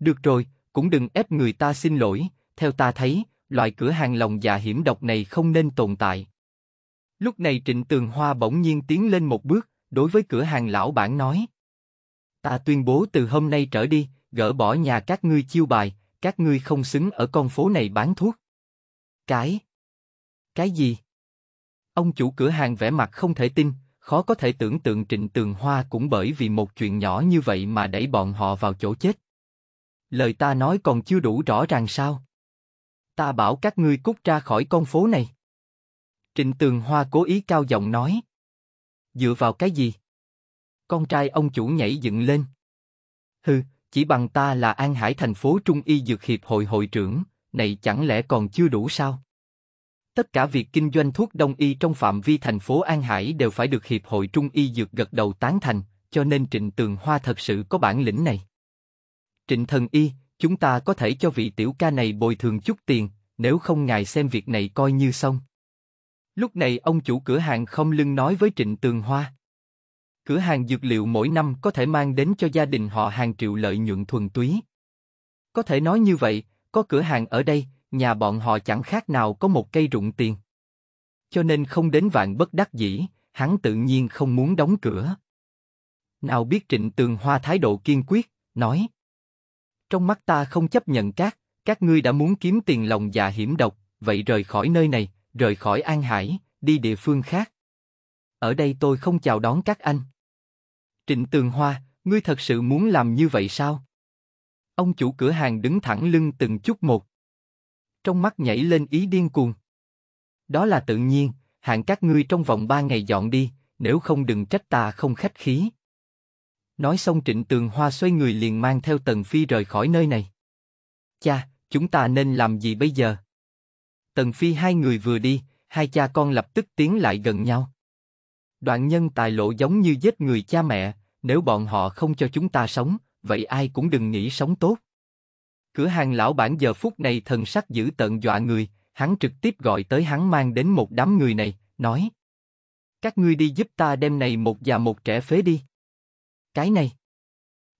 được rồi, cũng đừng ép người ta xin lỗi, theo ta thấy, loại cửa hàng lòng dạ hiểm độc này không nên tồn tại. Lúc này Trịnh Tường Hoa bỗng nhiên tiến lên một bước, đối với cửa hàng lão bản nói. Ta tuyên bố từ hôm nay trở đi, gỡ bỏ nhà các ngươi chiêu bài, các ngươi không xứng ở con phố này bán thuốc. Cái? Cái gì? Ông chủ cửa hàng vẻ mặt không thể tin, khó có thể tưởng tượng Trịnh Tường Hoa cũng bởi vì một chuyện nhỏ như vậy mà đẩy bọn họ vào chỗ chết. Lời ta nói còn chưa đủ rõ ràng sao? Ta bảo các ngươi cút ra khỏi con phố này. Trịnh Tường Hoa cố ý cao giọng nói. Dựa vào cái gì? Con trai ông chủ nhảy dựng lên. Hừ, chỉ bằng ta là An Hải thành phố Trung Y Dược Hiệp hội hội trưởng, này chẳng lẽ còn chưa đủ sao? Tất cả việc kinh doanh thuốc đông y trong phạm vi thành phố An Hải đều phải được Hiệp hội Trung Y Dược gật đầu tán thành, cho nên Trịnh Tường Hoa thật sự có bản lĩnh này. Trịnh thần y, chúng ta có thể cho vị tiểu ca này bồi thường chút tiền, nếu không ngài xem việc này coi như xong. Lúc này ông chủ cửa hàng không lưng nói với Trịnh Tường Hoa. Cửa hàng dược liệu mỗi năm có thể mang đến cho gia đình họ hàng triệu lợi nhuận thuần túy. Có thể nói như vậy, có cửa hàng ở đây, nhà bọn họ chẳng khác nào có một cây rụng tiền. Cho nên không đến vạn bất đắc dĩ, hắn tự nhiên không muốn đóng cửa. Nào biết Trịnh Tường Hoa thái độ kiên quyết, nói trong mắt ta không chấp nhận các, các ngươi đã muốn kiếm tiền lòng dạ hiểm độc, vậy rời khỏi nơi này, rời khỏi An Hải, đi địa phương khác. Ở đây tôi không chào đón các anh. Trịnh Tường Hoa, ngươi thật sự muốn làm như vậy sao? Ông chủ cửa hàng đứng thẳng lưng từng chút một. Trong mắt nhảy lên ý điên cuồng. Đó là tự nhiên, hạn các ngươi trong vòng ba ngày dọn đi, nếu không đừng trách ta không khách khí. Nói xong Trịnh Tường Hoa xoay người liền mang theo Tần Phi rời khỏi nơi này. Cha, chúng ta nên làm gì bây giờ? Tần Phi hai người vừa đi, hai cha con lập tức tiến lại gần nhau. Đoạn nhân tài lộ giống như giết người cha mẹ, nếu bọn họ không cho chúng ta sống, vậy ai cũng đừng nghĩ sống tốt. Cửa hàng lão bản giờ phút này thần sắc giữ tận dọa người, hắn trực tiếp gọi tới hắn mang đến một đám người này, nói Các ngươi đi giúp ta đem này một già một trẻ phế đi. Cái này.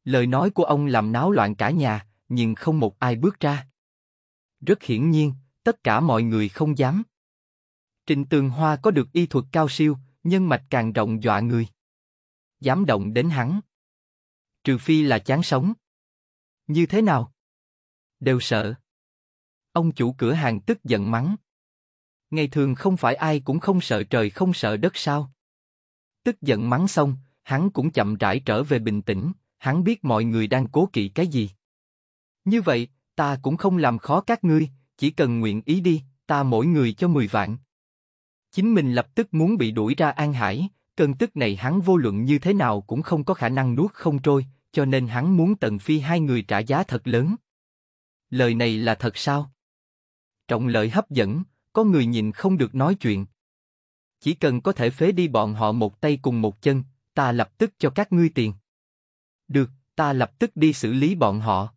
Lời nói của ông làm náo loạn cả nhà, nhưng không một ai bước ra. Rất hiển nhiên, tất cả mọi người không dám. Trình Tường Hoa có được y thuật cao siêu, nhân mạch càng rộng dọa người. Dám động đến hắn. Trừ phi là chán sống. Như thế nào? Đều sợ. Ông chủ cửa hàng tức giận mắng. Ngày thường không phải ai cũng không sợ trời không sợ đất sao? Tức giận mắng xong, hắn cũng chậm rãi trở về bình tĩnh, hắn biết mọi người đang cố kỵ cái gì. Như vậy, ta cũng không làm khó các ngươi, chỉ cần nguyện ý đi, ta mỗi người cho 10 vạn. Chính mình lập tức muốn bị đuổi ra An Hải, cơn tức này hắn vô luận như thế nào cũng không có khả năng nuốt không trôi, cho nên hắn muốn Tần Phi hai người trả giá thật lớn. Lời này là thật sao? Trọng lợi hấp dẫn, có người nhìn không được nói chuyện. Chỉ cần có thể phế đi bọn họ một tay cùng một chân, ta lập tức cho các ngươi tiền. Được, ta lập tức đi xử lý bọn họ.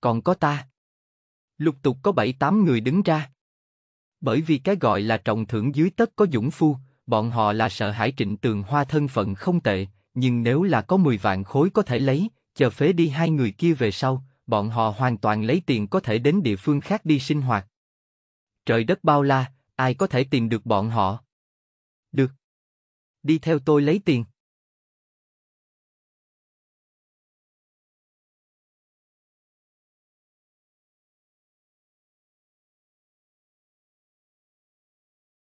Còn có ta. Lục tục có bảy tám người đứng ra. Bởi vì cái gọi là trọng thưởng dưới tất có dũng phu, bọn họ là sợ hãi trịnh tường hoa thân phận không tệ, nhưng nếu là có 10 vạn khối có thể lấy, chờ phế đi hai người kia về sau, bọn họ hoàn toàn lấy tiền có thể đến địa phương khác đi sinh hoạt. Trời đất bao la, ai có thể tìm được bọn họ? Được. Đi theo tôi lấy tiền.